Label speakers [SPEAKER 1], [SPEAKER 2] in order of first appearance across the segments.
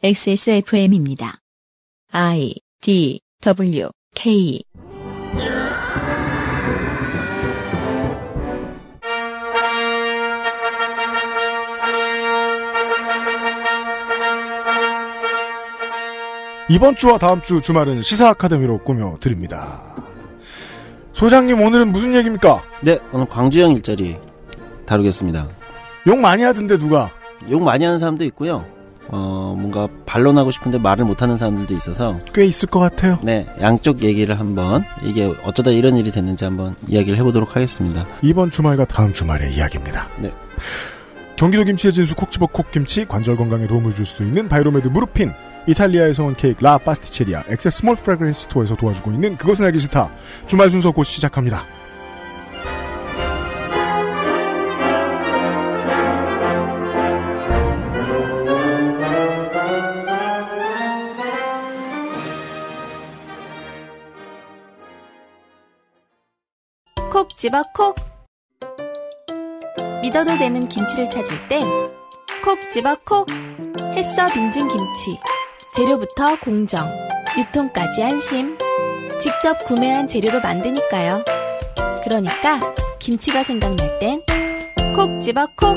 [SPEAKER 1] XSFM입니다. I D W K 이번 주와 다음 주 주말은 시사 아카데미로 꾸며 드립니다. 소장님 오늘은 무슨 얘기입니까? 네, 오늘 광주형 일자리 다루겠습니다. 욕 많이 하던데 누가? 욕
[SPEAKER 2] 많이 하는 사람도 있고요. 어, 뭔가 반론하고 싶은데 말을 못하는 사람들도 있어서 꽤 있을 것 같아요. 네, 양쪽 얘기를 한번 이게 어쩌다 이런 일이 됐는지 한번 이야기를 해보도록
[SPEAKER 1] 하겠습니다. 이번 주말과 다음 주말의 이야기입니다. 네. 경기도 김치의 진수 콕지버 콕김치 관절 건강에 도움을 줄 수도 있는 바이로메드 무르핀 이탈리아에서 온 케이크 라 파스티체리아 엑세스 몰 프레그랜스 스토어에서 도와주고 있는 그것은 알기 싫다 주말 순서 곧 시작합니다. 집어 콕! 믿어도 되는 김치를 찾을 땐 콕 집어 콕! 햇서 빙진 김치. 재료부터 공정, 유통까지
[SPEAKER 2] 안심. 직접 구매한 재료로 만드니까요. 그러니까 김치가 생각날 땐 콕 집어 콕!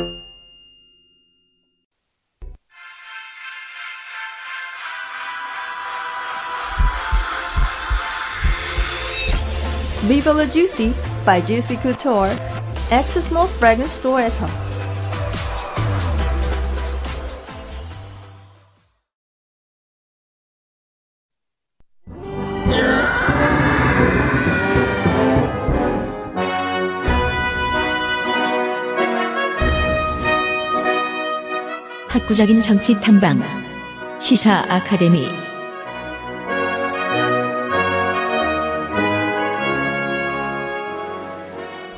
[SPEAKER 1] v i v Juicy! by GC Couture, X Small Fragrance Store에서 학구적인 정치 탐방 시사 아카데미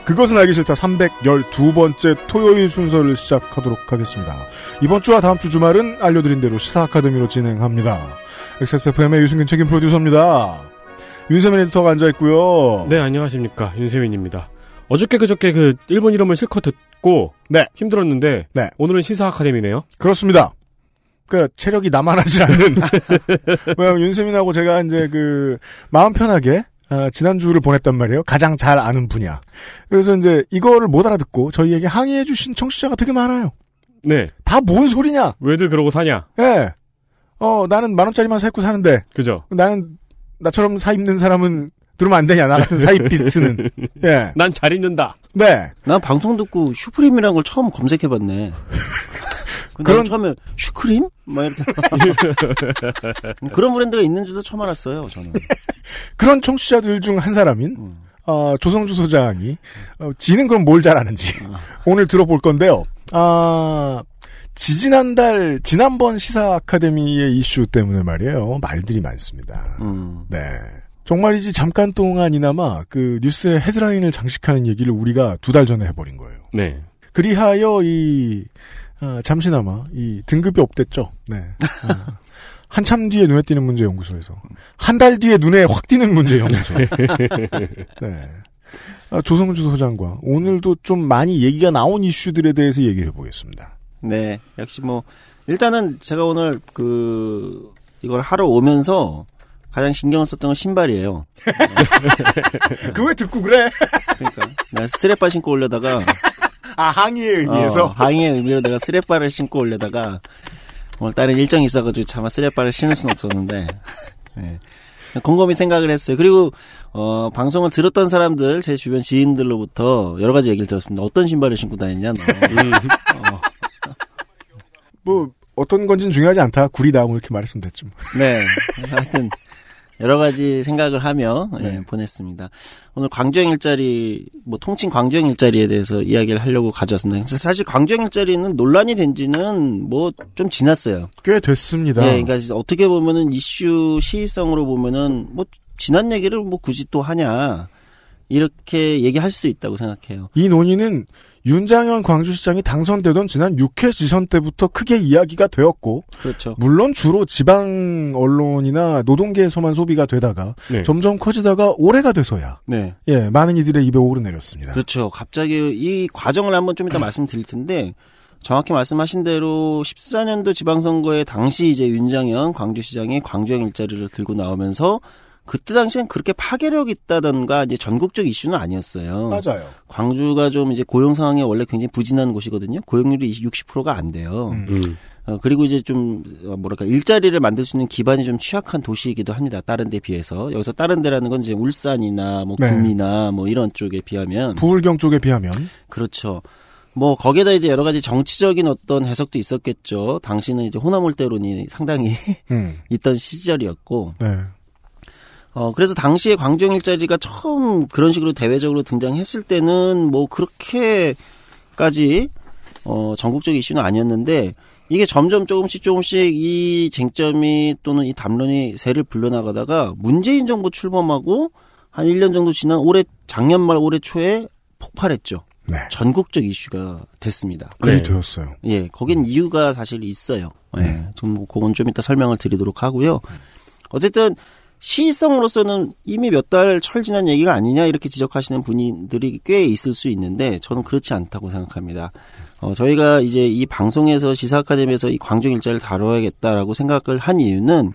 [SPEAKER 1] 그것은 알기 싫다 312번째 토요일 순서를 시작하도록 하겠습니다. 이번 주와 다음 주 주말은 알려드린 대로 시사 아카데미로 진행합니다. XSFM의 유승균 책임 프로듀서입니다. 윤세민 에디터가 앉아있고요. 네, 안녕하십니까. 윤세민입니다.
[SPEAKER 3] 어저께 그저께 그 일본 이름을 실컷 듣고 네. 힘들었는데 네. 오늘은 시사 아카데미네요.
[SPEAKER 1] 그렇습니다. 그 체력이 남아나지 않는. 왜냐면 뭐, 윤세민하고 제가 이제 그 마음 편하게 어, 지난주를 보냈단 말이에요. 가장 잘 아는 분야. 그래서 이제 이거를 못 알아듣고 저희에게 항의해 주신 청취자가 되게 많아요. 네. 다 뭔 소리냐? 왜들 그러고 사냐? 예. 네. 어, 나는 만 원짜리만 살고 사는데. 그죠. 나는 나처럼 사 입는 사람은 들으면 안 되냐, 나 같은 사입 비스트는. 예. 난 잘 입는다.
[SPEAKER 2] 네. 난 방송 듣고 슈프림이라는 걸 처음 검색해봤네. 그런 처음에 슈크림? 막 이렇게 그런 브랜드가 있는 줄도 처음 알았어요. 저는
[SPEAKER 1] 그런 청취자들 중 한 사람인 음. 어, 조성주 소장이 어, 지는 그럼 뭘 잘하는지 음. 오늘 들어볼 건데요. 아 지지난달 지난번 시사 아카데미의 이슈 때문에 말이에요. 말들이 많습니다. 음. 네. 정말이지 잠깐 동안이나마 그 뉴스의 헤드라인을 장식하는 얘기를 우리가 두 달 전에 해버린 거예요. 네. 그리하여 이 아, 잠시나마 이 등급이 없댔죠 네. 아, 한참 뒤에 눈에 띄는 문제 연구소에서 한 달 뒤에 눈에 확 띄는 문제 연구소. 네. 아, 조성주 소장과 오늘도 좀 많이 얘기가 나온 이슈들에 대해서 얘기해 보겠습니다. 네, 역시 뭐
[SPEAKER 2] 일단은 제가 오늘 그 이걸 하러 오면서 가장 신경 썼던 건 신발이에요. 그 왜 듣고 그래? 그러니까 쓰레빠 신고 올려다가
[SPEAKER 1] 아, 항의의 의미에서? 어,
[SPEAKER 2] 항의의 의미로 내가 스레바를 신고 올려다가, 오늘 다른 일정이 있어가지고 차마 스레바를 신을 순 없었는데, 네. 곰곰이 생각을 했어요. 그리고, 어, 방송을 들었던 사람들, 제 주변 지인들로부터 여러 가지 얘기를 들었습니다. 어떤 신발을 신고 다니냐, 너. 어.
[SPEAKER 1] 뭐, 어떤 건지는 중요하지 않다. 구리다. 뭐 이렇게 말했으면 됐죠. 뭐.
[SPEAKER 2] 네. 하여튼. 여러 가지 생각을 하며 예, 네. 예, 보냈습니다. 오늘 광주형 일자리 뭐 통칭 광주형 일자리에 대해서 이야기를 하려고 가져왔습니다. 사실 광주형 일자리는 논란이 된 지는 뭐 좀 지났어요.
[SPEAKER 1] 꽤 됐습니다. 예,
[SPEAKER 2] 그러니까 어떻게 보면은 이슈 시의성으로 보면은 뭐 지난 얘기를 뭐 굳이 또 하냐 이렇게 얘기할 수도 있다고 생각해요.
[SPEAKER 1] 이 논의는 윤장현 광주시장이 당선되던 지난 6회 지선 때부터 크게 이야기가 되었고 그렇죠. 물론 주로 지방 언론이나 노동계에서만 소비가 되다가 네. 점점 커지다가 올해가 돼서야 네. 예 많은 이들의 입에 오르내렸습니다. 그렇죠.
[SPEAKER 2] 갑자기 이 과정을 한번 좀 이따 말씀드릴 텐데 정확히 말씀하신 대로 14년도 지방선거에 당시 이제 윤장현 광주시장이 광주형 일자리를 들고 나오면서 그때 당시엔 그렇게 파괴력 있다던가 이제 전국적 이슈는 아니었어요. 맞아요. 광주가 좀 이제 고용 상황이 원래 굉장히 부진한 곳이거든요. 고용률이 60%가 안 돼요. 음. 어, 그리고 이제 좀 어, 뭐랄까 일자리를 만들 수 있는 기반이 좀 취약한 도시이기도 합니다. 다른 데 비해서 여기서 다른 데라는 건 이제 울산이나 뭐 네. 구미나 뭐 이런 쪽에 비하면 부울경 쪽에 비하면 그렇죠. 뭐 거기에다 이제 여러 가지 정치적인 어떤 해석도 있었겠죠. 당시는 이제 호남올대론이 상당히 음. 있던 시절이었고 네. 어, 그래서 당시에 광주 일자리가 처음 그런 식으로 대외적으로 등장했을 때는 뭐 그렇게까지 어, 전국적 이슈는 아니었는데 이게 점점 조금씩 조금씩 이 쟁점이 또는 이 담론이 새를 불러나가다가 문재인 정부 출범하고 한 1년 정도 지난 올해 작년 말 올해 초에 폭발했죠. 네. 전국적 이슈가 됐습니다. 그리 네.
[SPEAKER 1] 되었어요. 예,
[SPEAKER 2] 거긴 음. 이유가 사실 있어요. 예, 네. 예, 좀뭐 그건 좀 이따 설명을 드리도록 하고요. 음. 어쨌든 시의성으로서는 이미 몇 달 철 지난 얘기가 아니냐 이렇게 지적하시는 분들이 꽤 있을 수 있는데 저는 그렇지 않다고 생각합니다. 어, 저희가 이제 이 방송에서 시사 아카데미에서 이 광종 일자를 다뤄야겠다라고 생각을 한 이유는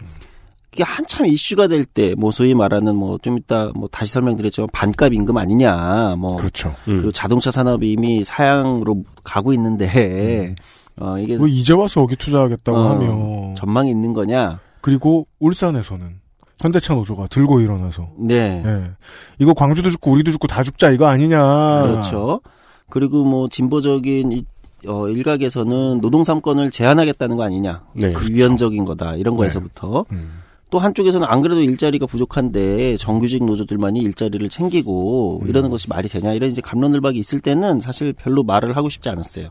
[SPEAKER 2] 이게 한참 이슈가 될 때뭐 소위 말하는 뭐좀 이따 뭐 다시 설명드렸지만 반값 임금 아니냐 뭐 그렇죠. 음. 그리고 자동차 산업이 이미 사양으로 가고 있는데 음. 어 이게 왜 뭐 이제 와서 여기 투자하겠다고 어, 하며 전망이 있는 거냐? 그리고 울산에서는
[SPEAKER 1] 현대차 노조가 들고 일어나서. 네. 네. 이거 광주도 죽고 우리도 죽고 다 죽자 이거 아니냐. 그렇죠.
[SPEAKER 2] 그리고 뭐 진보적인 이, 어, 일각에서는 노동 삼권을 제한하겠다는 거 아니냐. 네. 그 그렇죠. 위헌적인 거다 이런 네. 거에서부터. 네. 음. 또 한쪽에서는 안 그래도 일자리가 부족한데 정규직 노조들만이 일자리를 챙기고 음. 이러는 것이 말이 되냐 이런 이제 감론을박이 있을 때는 사실 별로 말을 하고 싶지 않았어요.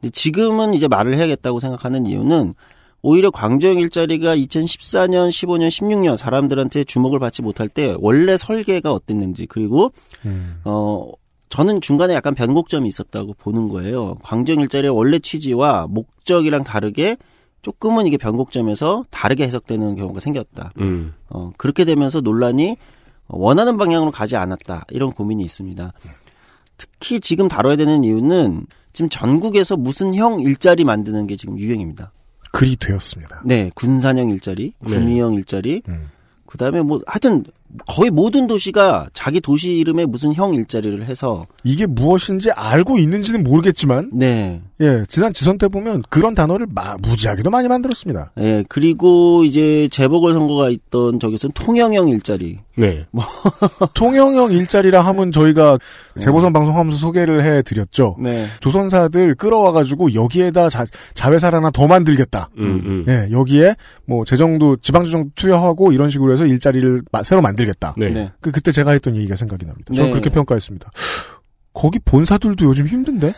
[SPEAKER 2] 근데 지금은 이제 말을 해야겠다고 생각하는 이유는 오히려 광저형 일자리가 2014년, 15년, 16년 사람들한테 주목을 받지 못할 때 원래 설계가 어땠는지 그리고 음. 어 저는 중간에 약간 변곡점이 있었다고 보는 거예요. 광저형 일자리의 원래 취지와 목적이랑 다르게 조금은 이게 변곡점에서 다르게 해석되는 경우가 생겼다. 음. 어, 그렇게 되면서 논란이 원하는 방향으로 가지 않았다. 이런 고민이 있습니다. 특히 지금 다뤄야 되는 이유는 지금 전국에서 무슨 형 일자리 만드는 게 지금 유행입니다.
[SPEAKER 1] 그리 되었습니다.
[SPEAKER 2] 네, 군사형 일자리, 군의형 네. 일자리, 음. 그 다음에 뭐 하여튼 거의 모든 도시가 자기 도시 이름에 무슨 형 일자리를 해서
[SPEAKER 1] 이게 무엇인지 알고 있는지는 모르겠지만 네. 예, 지난 지선 때 보면 그런 단어를 마, 무지하게도 많이 만들었습니다.
[SPEAKER 2] 예, 그리고 이제 재보궐 선거가 있던 저기선 통영형
[SPEAKER 1] 일자리. 네. 뭐 통영형 일자리라 하면 저희가 재보선 방송하면서 소개를 해 드렸죠. 네. 조선사들 끌어와 가지고 여기에다 자, 자회사를 하나 더 만들겠다. 음, 음. 예, 여기에 뭐 재정도 지방 재정 투여하고 이런 식으로 해서 일자리를 마, 새로 만들 만들겠다. 네. 네. 그, 그때 제가 했던 얘기가 생각이 납니다. 저는 네. 그렇게 평가했습니다. 거기 본사들도 요즘 힘든데?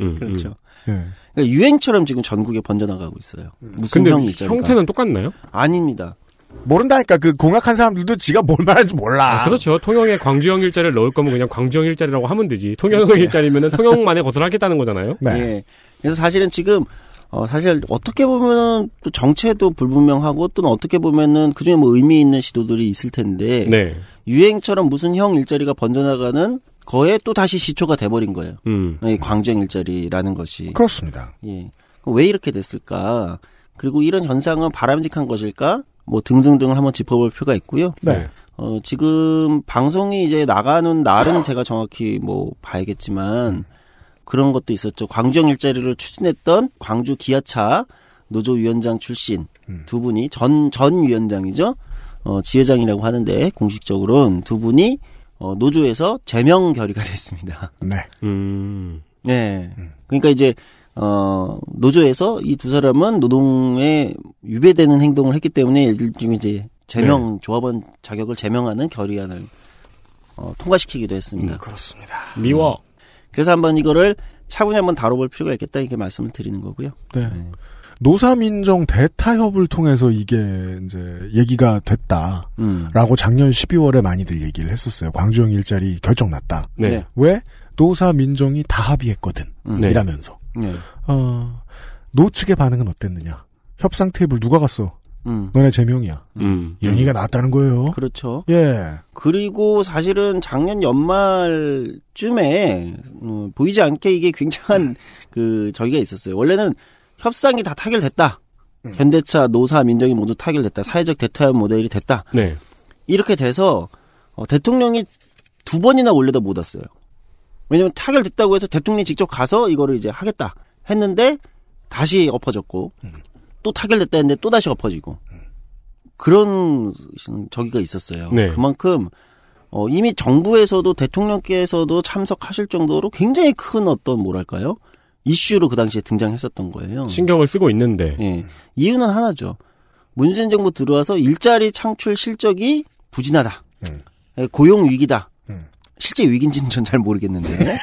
[SPEAKER 2] 음, 그렇죠. 음. 예. 그러니까 유행처럼 지금 전국에 번져나가고
[SPEAKER 3] 있어요. 음. 무슨 형이 있잖아요. 형태는 똑같나요? 아닙니다. 모른다니까
[SPEAKER 1] 그 공약한 사람들도 지가 뭘 말하는지
[SPEAKER 3] 몰라. 아, 그렇죠. 통영에 광주형 일자리를 넣을 거면 그냥 광주형 일자리라고 하면 되지. 통영형 네. 일자리면은 통영만에 거들하겠다는 거잖아요. 네. 예. 그래서 사실은 지금 어, 사실
[SPEAKER 2] 어떻게 보면은 또 정체도 불분명하고 또는 어떻게 보면은 그중에 뭐 의미 있는 시도들이 있을 텐데 네. 유행처럼 무슨 형 일자리가 번져나가는 거에 또 다시 시초가 돼버린 거예요. 음. 광주형 일자리라는 것이 그렇습니다. 예. 왜 이렇게 됐을까? 그리고 이런 현상은 바람직한 것일까? 뭐 등등등을 한번 짚어볼 필요가 있고요. 네. 어, 지금 방송이 이제 나가는 날은 제가 정확히 뭐 봐야겠지만 그런 것도 있었죠. 광주형 일자리를 추진했던 광주 기아차 노조위원장 출신 음. 두 분이 전, 전 위원장이죠. 어, 지회장이라고 하는데 공식적으로는 두 분이 어, 노조에서 제명 결의가 됐습니다. 네. 음. 네. 음. 그러니까 이제 어, 노조에서 이 두 사람은 노동에 유배되는 행동을 했기 때문에 예를 들면 이제 제명 네. 조합원 자격을 제명하는 결의안을 어, 통과시키기도 했습니다. 음, 그렇습니다. 미워. 그래서 한번 이거를 차분히 한번 다뤄볼 필요가 있겠다 이렇게 말씀을 드리는 거고요.
[SPEAKER 1] 네. 네. 노사민정 대타협을 통해서 이게 이제 얘기가 됐다라고 음. 작년 12월에 많이들 얘기를 했었어요. 광주형 일자리 결정 났다. 네. 네. 왜 노사민정이 다 합의했거든. 음. 이라면서. 네. 네. 어, 노 측의 반응은 어땠느냐? 협상 테이블 누가 갔어? 음. 너네 제명이야. 음. 이런 얘기가 음. 나왔다는 거예요. 그렇죠. 예.
[SPEAKER 2] 그리고 사실은 작년 연말쯤에 음, 보이지 않게 이게 굉장한 그 저기가 있었어요. 원래는 협상이 다 타결됐다. 음. 현대차, 노사, 민정이 모두 타결됐다. 사회적 대타협 모델이 됐다. 네. 이렇게 돼서 어, 대통령이 두 번이나 원래도 못 왔어요. 왜냐면 타결됐다고 해서 대통령이 직접 가서 이거를 이제 하겠다 했는데 다시 엎어졌고 음. 또 타결됐다 했는데 또 다시 엎어지고 그런 저기가 있었어요. 네. 그만큼 어, 이미 정부에서도 대통령께서도 참석하실 정도로 굉장히 큰 어떤 뭐랄까요 이슈로 그 당시에 등장했었던 거예요. 신경을 쓰고 있는데 예. 이유는 하나죠. 문재인 정부 들어와서 일자리 창출 실적이 부진하다. 음. 예, 고용 위기다. 음. 실제 위기인지는 전 잘 모르겠는데. 네.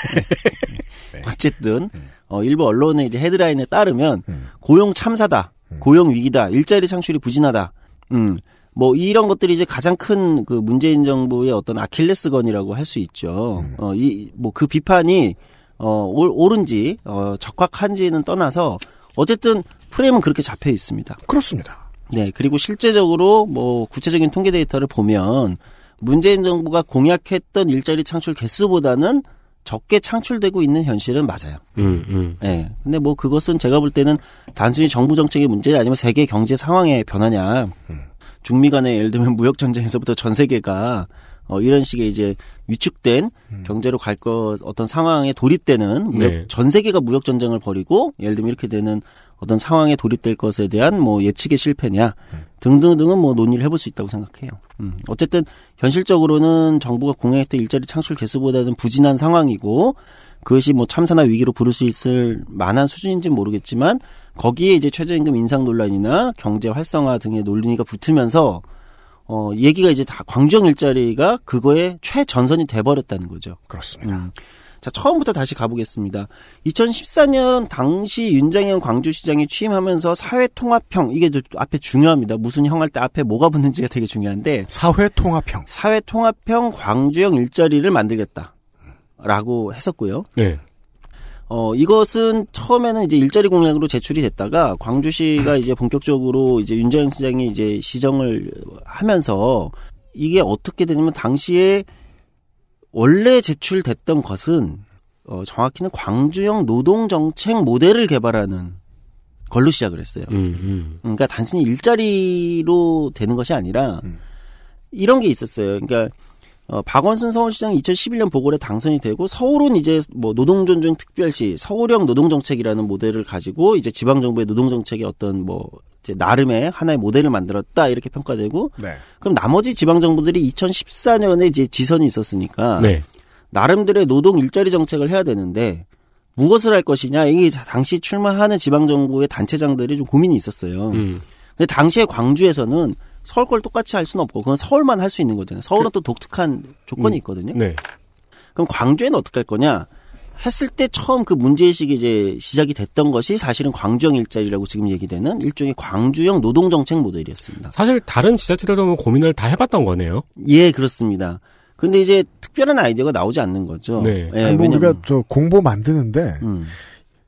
[SPEAKER 2] 어쨌든, 어, 일부 언론의 이제 헤드라인에 따르면, 음. 고용 참사다. 음. 고용 위기다. 일자리 창출이 부진하다. 음. 뭐 이런 것들이 이제 가장 큰 그 문재인 정부의 어떤 아킬레스건이라고 할 수 있죠. 음. 어, 이 뭐 그 비판이 어 옳은지 어 적확한지는 떠나서 어쨌든 프레임은 그렇게 잡혀 있습니다. 그렇습니다. 네, 그리고 실제적으로 뭐 구체적인 통계 데이터를 보면 문재인 정부가 공약했던 일자리 창출 개수보다는 적게 창출되고 있는 현실은 맞아요. 음, 음. 예. 근데 뭐 그것은 제가 볼 때는 단순히 정부 정책의 문제 아니면 세계 경제 상황의 변화냐. 음. 중미 간에 예를 들면 무역 전쟁에서부터 전 세계가 어, 이런 식의 이제 위축된 음. 경제로 갈 것 어떤 상황에 돌입되는 무역, 네. 전 세계가 무역 전쟁을 벌이고 예를 들면 이렇게 되는 어떤 상황에 돌입될 것에 대한 뭐 예측의 실패냐 음. 등등등은 뭐 논의를 해볼 수 있다고 생각해요. 음. 어쨌든 현실적으로는 정부가 공약 던 일자리 창출 개수보다는 부진한 상황이고 그것이 뭐 참사나 위기로 부를 수 있을 만한 수준인지 모르겠지만 거기에 이제 최저임금 인상 논란이나 경제 활성화 등의 논리가 붙으면서 어, 얘기가 이제 다 광주형 일자리가 그거의 최전선이 돼버렸다는 거죠. 그렇습니다. 음. 자, 처음부터 다시 가보겠습니다. 2014년 당시 윤장현 광주시장이 취임하면서 사회통합형, 이게 앞에 중요합니다. 무슨 형할때 앞에 뭐가 붙는지가 되게 중요한데. 사회통합형. 사회통합형 광주형 일자리를 만들겠다. 라고 했었고요. 네. 어, 이것은 처음에는 이제 일자리 공약으로 제출이 됐다가 광주시가 이제 본격적으로 이제 윤재현 시장이 이제 시정을 하면서 이게 어떻게 되냐면 당시에 원래 제출됐던 것은 어, 정확히는 광주형 노동 정책 모델을 개발하는 걸로 시작을 했어요. 음, 음. 그러니까 단순히 일자리로 되는 것이 아니라 음. 이런 게 있었어요. 그러니까 어, 박원순 서울시장 2011년 보궐에 당선이 되고 서울은 이제 뭐 노동존중 특별시 서울형 노동정책이라는 모델을 가지고 이제 지방정부의 노동정책의 어떤 뭐 이제 나름의 하나의 모델을 만들었다 이렇게 평가되고 네. 그럼 나머지 지방정부들이 2014년에 이제 지선이 있었으니까 네. 나름대로의 노동 일자리 정책을 해야 되는데 무엇을 할 것이냐 이게 당시 출마하는 지방정부의 단체장들이 좀 고민이 있었어요. 음. 근데 당시에 광주에서는 서울 걸 똑같이 할 수는 없고 그건 서울만 할 수 있는 거잖아요. 서울은 그, 또 독특한 조건이 음, 있거든요. 네. 그럼 광주에는 어떻게 할 거냐? 했을 때 처음 그 문제의식이 이제 시작이 됐던 것이 사실은 광주형 일자리라고 지금 얘기되는 일종의 광주형 노동정책 모델이었습니다. 사실 다른 지자체들도 뭐 고민을 다 해봤던 거네요. 예, 그렇습니다. 근데 이제 특별한 아이디어가 나오지 않는 거죠. 네. 예, 아니, 뭐 우리가
[SPEAKER 1] 저 공보 만드는데 음.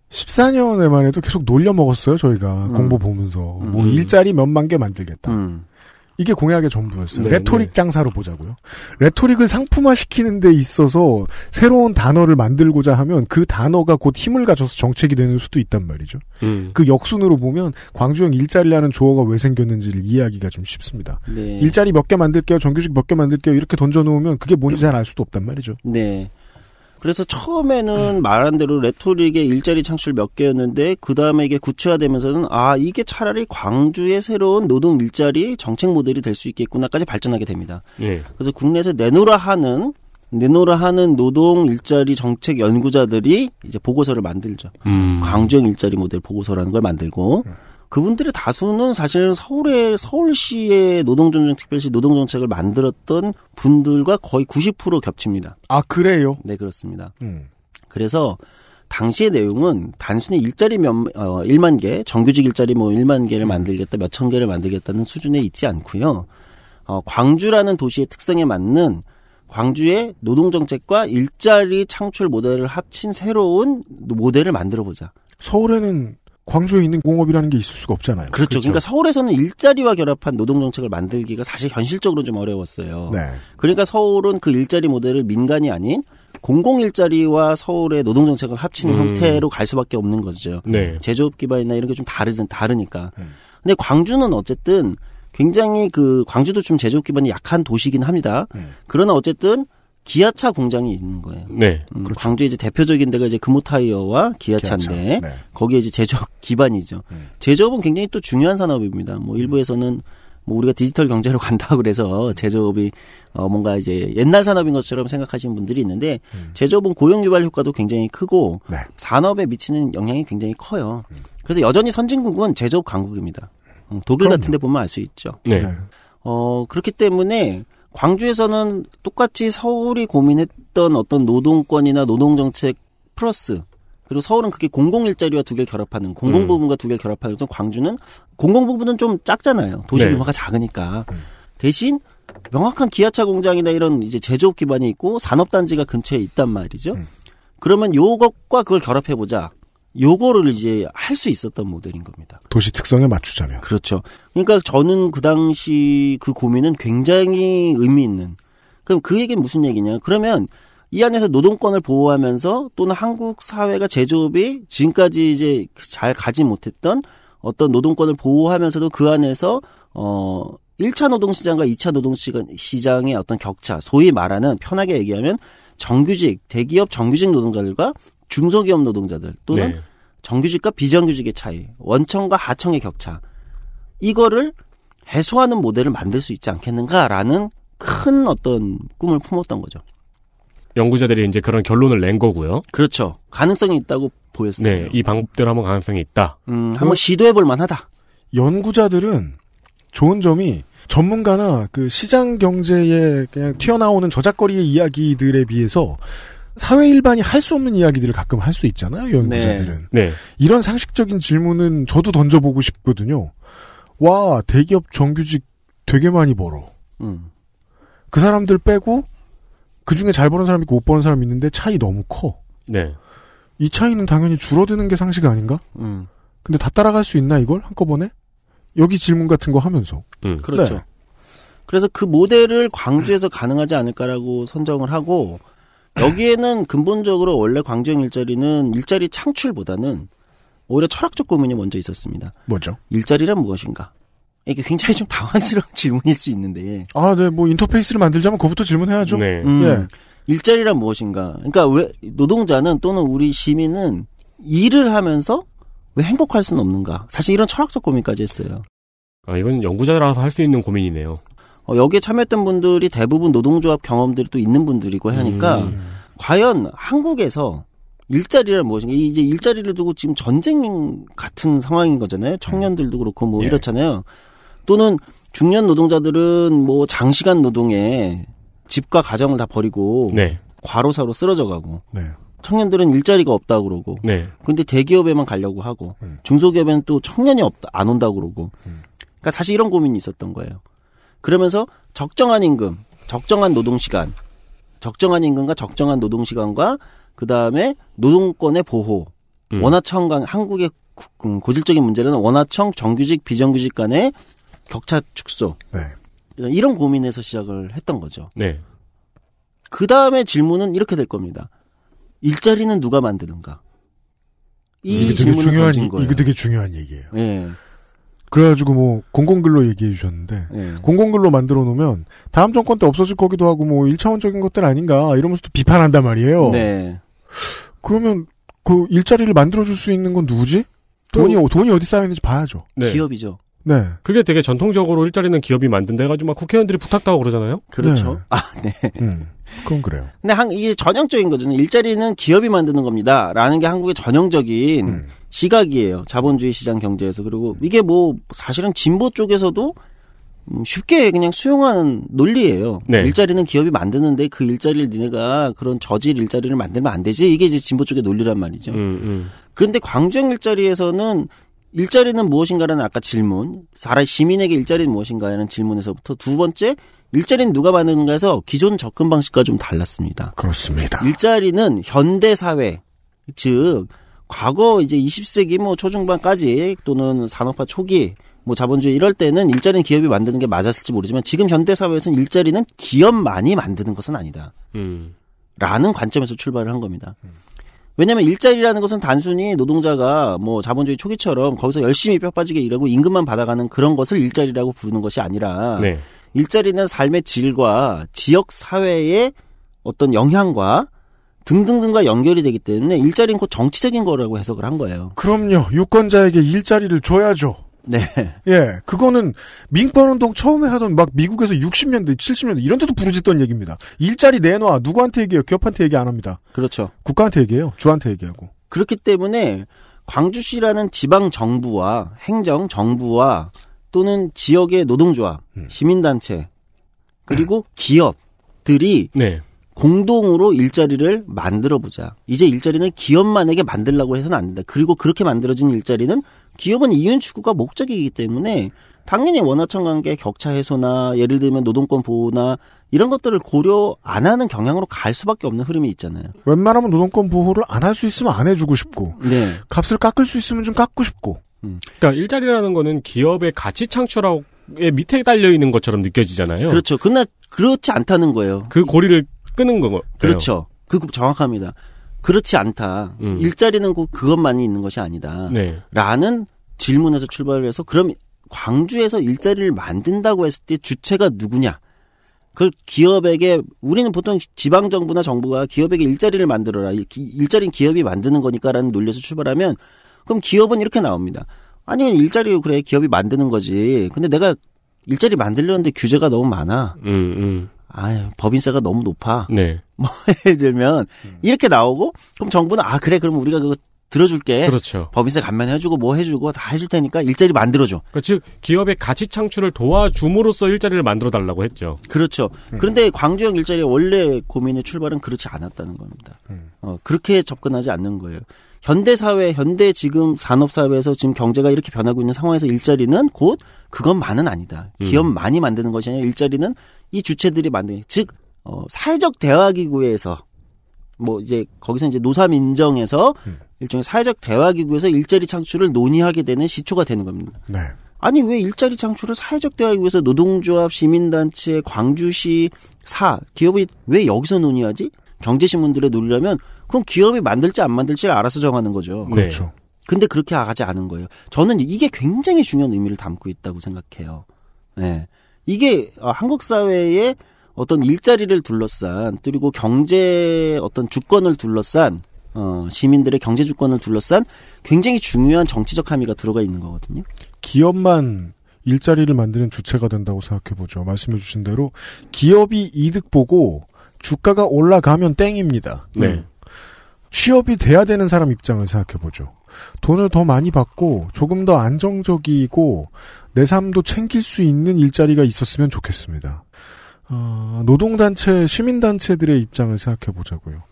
[SPEAKER 1] 14년에만 해도 계속 놀려 먹었어요 저희가 음. 공보 보면서 뭐 음. 뭐 일자리 몇만 개 만들겠다. 음. 이게 공약의 전부였어요. 네, 레토릭 네. 장사로 보자고요. 레토릭을 상품화시키는 데 있어서 새로운 단어를 만들고자 하면 그 단어가 곧 힘을 가져서 정책이 되는 수도 있단 말이죠. 음. 그 역순으로 보면 광주형 일자리라는 조어가 왜 생겼는지를 이해하기가 좀 쉽습니다. 네. 일자리 몇 개 만들게요. 정규직 몇 개 만들게요. 이렇게 던져놓으면 그게 뭔지 음. 잘알 수도 없단 말이죠.
[SPEAKER 2] 네. 그래서 처음에는 말한 대로 레토릭의 일자리 창출 몇 개였는데 그 다음에 이게 구체화되면서는 아 이게 차라리 광주의 새로운 노동 일자리 정책 모델이 될 수 있겠구나까지 발전하게 됩니다. 예. 그래서 국내에서 내노라 하는 내노라 하는 노동 일자리 정책 연구자들이 이제 보고서를 만들죠. 음. 광주형 일자리 모델 보고서라는 걸 만들고. 음. 그분들의 다수는 사실은 서울의 서울시의 노동존중 특별시 노동정책을 만들었던 분들과 거의 90% 겹칩니다. 아 그래요? 네 그렇습니다. 음. 그래서 당시의 내용은 단순히 일자리 몇, 어, 1만 개, 정규직 일자리 뭐 1만 개를 음. 만들겠다, 몇 천 개를 만들겠다는 수준에 있지 않고요. 어, 광주라는 도시의 특성에 맞는 광주의 노동정책과 일자리 창출 모델을 합친 새로운 모델을 만들어 보자.
[SPEAKER 1] 서울에는 광주에 있는 공업이라는 게 있을 수가 없잖아요. 그렇죠. 그렇죠. 그러니까
[SPEAKER 2] 서울에서는 일자리와 결합한 노동 정책을 만들기가 사실 현실적으로 좀 어려웠어요. 네. 그러니까 서울은 그 일자리 모델을 민간이 아닌 공공 일자리와 서울의 노동 정책을 합치는 음. 형태로 갈 수밖에 없는 거죠. 네. 제조업 기반이나 이런 게 좀다르 다르니까. 음. 근데 광주는 어쨌든 굉장히 그 광주도 좀 제조업 기반이 약한 도시긴 이 합니다. 음. 그러나 어쨌든 기아차 공장이 있는 거예요. 네. 음, 그렇죠. 광주 이제 대표적인 데가 이제 금호타이어와 기아차인데 기아차. 네. 거기에 이제 제조업 기반이죠. 네. 제조업은 굉장히 또 중요한 산업입니다. 뭐 음. 일부에서는 뭐 우리가 디지털 경제로 간다고 그래서 음. 제조업이 어 뭔가 이제 옛날 산업인 것처럼 생각하시는 분들이 있는데 음. 제조업은 고용 유발 효과도 굉장히 크고 네. 산업에 미치는 영향이 굉장히 커요. 그래서 여전히 선진국은 제조업 강국입니다. 독일 그럼요. 같은 데 보면 알 수 있죠. 네. 어 그렇기 때문에 광주에서는 똑같이 서울이 고민했던 어떤 노동권이나 노동정책 플러스 그리고 서울은 그게 공공 일자리와 두개를 결합하는 공공 음. 부분과 두개 를 결합하는 광주는 공공 부분은 좀 작잖아요. 도시 규모가 네. 작으니까 음. 대신 명확한 기아차 공장이나 이런 이제 제조업 기반이 있고 산업 단지가 근처에 있단 말이죠. 음. 그러면 요것과 그걸 결합해 보자. 요거를 이제 할 수 있었던 모델인 겁니다.
[SPEAKER 1] 도시 특성에 맞추자면. 그렇죠.
[SPEAKER 2] 그러니까 저는 그 당시 그 고민은 굉장히 의미 있는. 그럼 그 얘기는 무슨 얘기냐? 그러면 이 안에서 노동권을 보호하면서 또는 한국 사회가 제조업이 지금까지 이제 잘 가지 못했던 어떤 노동권을 보호하면서도 그 안에서 어 1차 노동 시장과 2차 노동 시장의 어떤 격차, 소위 말하는 편하게 얘기하면 정규직, 대기업 정규직 노동자들과 중소기업 노동자들 또는 네. 정규직과 비정규직의 차이, 원청과 하청의 격차 이거를 해소하는 모델을 만들 수 있지 않겠는가라는 큰 어떤 꿈을 품었던 거죠.
[SPEAKER 3] 연구자들이 이제 그런 결론을 낸 거고요. 그렇죠. 가능성이 있다고 보였어요. 네, 이 방법대로 한번 가능성이 있다. 음, 한번 시도해 볼
[SPEAKER 1] 만하다. 연구자들은 좋은 점이 전문가나 그 시장 경제에 그냥 튀어나오는 저작거리의 이야기들에 비해서 사회 일반이 할 수 없는 이야기들을 가끔 할 수 있잖아요, 연구자들은 네. 네. 이런 상식적인 질문은 저도 던져보고 싶거든요. 와, 대기업 정규직 되게 많이 벌어. 음. 그 사람들 빼고 그 중에 잘 버는 사람 있고 못 버는 사람 있는데 차이 너무 커. 네. 이 차이는 당연히 줄어드는 게 상식 아닌가? 음. 근데 다 따라갈 수 있나 이걸 한꺼번에? 여기 질문 같은 거 하면서. 음. 그렇죠. 네. 그래서 그 모델을
[SPEAKER 2] 광주에서 가능하지 않을까라고 선정을 하고 여기에는 근본적으로 원래 광정 일자리는 일자리 창출보다는 오히려 철학적 고민이 먼저 있었습니다. 뭐죠? 일자리란 무엇인가? 이게 굉장히 좀 당황스러운 질문일 수 있는데. 아, 네, 뭐 인터페이스를 만들자면 그거부터 질문해야죠. 네. 음, 네. 일자리란 무엇인가? 그러니까 왜 노동자는 또는 우리 시민은 일을 하면서 왜 행복할 수는 없는가? 사실 이런 철학적 고민까지 했어요. 아, 이건 연구자라서 할 수 있는 고민이네요. 어, 여기에 참여했던 분들이 대부분 노동조합 경험들이 또 있는 분들이고 하니까 음. 과연 한국에서 일자리란 무엇인가 이제 일자리를 두고 지금 전쟁 같은 상황인 거잖아요 청년들도 그렇고 뭐 예. 이렇잖아요 또는 중년 노동자들은 뭐 장시간 노동에 집과 가정을 다 버리고 네. 과로사로 쓰러져가고 네. 청년들은 일자리가 없다 그러고 네. 근데 대기업에만 가려고 하고 음. 중소기업에는 또 청년이 없다 안 온다 그러고 음. 그러니까 사실 이런 고민이 있었던 거예요 그러면서 적정한 임금, 적정한 노동 시간, 적정한 임금과 적정한 노동 시간과 그 다음에 노동권의 보호, 음. 원하청 간 한국의 음, 고질적인 문제는 원하청 정규직 비정규직 간의 격차 축소 네. 이런 고민에서 시작을 했던 거죠. 네. 그 다음에 질문은 이렇게 될 겁니다. 일자리는 누가 만드는가?
[SPEAKER 1] 이 이게 질문을 되게 중요한 거예요. 이게 되게 중요한 얘기예요. 네. 그래가지고 뭐 공공근로 얘기해 주셨는데 예. 공공근로 만들어 놓으면 다음 정권 때 없어질 거기도 하고 뭐 1차원적인 것들 아닌가 이러면서 또 비판한단 말이에요. 네. 그러면 그 일자리를 만들어 줄 수 있는 건 누구지? 돈이 돈이 어디 쌓여 있는지 봐야죠. 네. 기업이죠. 네.
[SPEAKER 3] 그게 되게 전통적으로 일자리는 기업이 만든다 해가지고 막 국회의원들이 부탁다고 그러잖아요.
[SPEAKER 2] 그렇죠.
[SPEAKER 1] 네. 아, 네. 음,
[SPEAKER 2] 그건 그래요. 근데 한, 이게
[SPEAKER 3] 전형적인 거죠. 일자리는 기업이 만드는
[SPEAKER 2] 겁니다. 라는 게 한국의 전형적인 음. 시각이에요. 자본주의 시장 경제에서. 그리고 이게 뭐 사실은 진보 쪽에서도 음, 쉽게 그냥 수용하는 논리예요. 네. 일자리는 기업이 만드는데 그 일자리를 니네가 그런 저질 일자리를 만들면 안 되지. 이게 이제 진보 쪽의 논리란 말이죠. 음, 음. 그런데 광주형 일자리에서는 일자리는 무엇인가라는 아까 질문, 사람 시민에게 일자리는 무엇인가라는 질문에서부터 두 번째 일자리는 누가 만드는가 해서 기존 접근 방식과 좀 달랐습니다. 그렇습니다. 일자리는 현대 사회 즉 과거 이제 20세기 뭐 초중반까지 또는 산업화 초기 뭐 자본주의 이럴 때는 일자리는 기업이 만드는 게 맞았을지 모르지만 지금 현대 사회에서는 일자리는 기업만이 만드는 것은 아니다. 음. 라는 관점에서 출발을 한 겁니다. 왜냐하면 일자리라는 것은 단순히 노동자가 뭐 자본주의 초기처럼 거기서 열심히 뼈 빠지게 일하고 임금만 받아가는 그런 것을 일자리라고 부르는 것이 아니라 네. 일자리는 삶의 질과 지역 사회의 어떤 영향과 등등등과 연결이 되기 때문에 일자리는 곧 정치적인 거라고 해석을 한 거예요.
[SPEAKER 1] 그럼요. 유권자에게 일자리를 줘야죠. 네. 예. 그거는 민권운동 처음에 하던 막 미국에서 60년대, 70년대 이런 데도 부르짖던 얘기입니다. 일자리 내놔. 누구한테 얘기해요? 기업한테 얘기 안 합니다. 그렇죠. 국가한테 얘기해요.
[SPEAKER 2] 주한테 얘기하고. 그렇기 때문에 광주시라는 지방 정부와 행정 정부와 또는 지역의 노동조합, 음. 시민단체 그리고 기업들이 네. 공동으로 일자리를 만들어 보자. 이제 일자리는 기업만에게 만들라고 해서는 안 된다. 그리고 그렇게 만들어진 일자리는 기업은 이윤 추구가 목적이기 때문에 당연히 원화청 관계 격차 해소나 예를 들면 노동권 보호나 이런 것들을 고려 안 하는 경향으로 갈 수밖에 없는 흐름이 있잖아요.
[SPEAKER 1] 웬만하면 노동권 보호를 안 할 수 있으면 안 해주고 싶고, 네. 값을 깎을 수 있으면 좀 깎고 싶고. 음.
[SPEAKER 3] 그러니까 일자리라는 거는 기업의 가치 창출하고 밑에 달려 있는 것처럼 느껴지잖아요. 그렇죠. 그러나 그렇지 않다는 거예요. 그 고리를 끄는 거예 그렇죠. 네. 그 정확합니다. 그렇지
[SPEAKER 2] 않다. 음. 일자리는 꼭 그것만이 있는 것이 아니다. 네. 라는 질문에서 출발을 해서 그럼 광주에서 일자리를 만든다고 했을 때 주체가 누구냐? 그 기업에게 우리는 보통 지방 정부나 정부가 기업에게 일자리를 만들어라. 일자리는 기업이 만드는 거니까라는 논리에서 출발하면 그럼 기업은 이렇게 나옵니다. 아니 일자리 그래 기업이 만드는 거지. 근데 내가 일자리 만들려는데 규제가 너무 많아.
[SPEAKER 1] 음, 음.
[SPEAKER 2] 아유 법인세가 너무 높아. 네. 뭐 예를 들면 음. 이렇게 나오고 그럼 정부는 아 그래 그럼 우리가 그거 들어줄게. 그렇죠. 법인세 감면해주고 뭐 해주고 다 해줄 테니까 일자리 만들어줘. 그러니까 즉 기업의 가치 창출을 도와줌으로써 일자리를 만들어 달라고 했죠. 그렇죠. 음. 그런데 광주형 일자리의 원래 고민의 출발은 그렇지 않았다는 겁니다. 음. 어, 그렇게 접근하지 않는 거예요. 현대 사회, 현대 지금 산업 사회에서 지금 경제가 이렇게 변하고 있는 상황에서 일자리는 곧 그것만은 아니다. 음. 기업많이 만드는 것이 아니라 일자리는 이 주체들이 만드는 즉 어, 사회적 대화 기구에서 뭐 이제 거기서 이제 노사민정에서 음. 일종의 사회적 대화기구에서 일자리 창출을 논의하게 되는 시초가 되는 겁니다. 네. 아니 왜 일자리 창출을 사회적 대화기구에서 노동조합, 시민단체, 광주시 사 기업이 왜 여기서 논의하지? 경제신문들에 논리라면 그럼 기업이 만들지 안 만들지를 알아서 정하는 거죠. 네. 그렇죠. 근데 그렇게 하지 않은 거예요. 저는 이게 굉장히 중요한 의미를 담고 있다고 생각해요. 예. 네. 이게 어, 한국 사회의 어떤 일자리를 둘러싼 그리고 경제 어떤 주권을 둘러싼 어, 시민들의 경제 주권을 둘러싼 굉장히 중요한 정치적 함의가 들어가 있는 거거든요.
[SPEAKER 1] 기업만 일자리를 만드는 주체가 된다고 생각해 보죠. 말씀해 주신 대로 기업이 이득 보고 주가가 올라가면 땡입니다. 네. 음. 취업이 돼야 되는 사람 입장을 생각해 보죠. 돈을 더 많이 받고 조금 더 안정적이고 내 삶도 챙길 수 있는 일자리가 있었으면 좋겠습니다. 어, 노동단체, 시민단체들의 입장을 생각해 보자고요.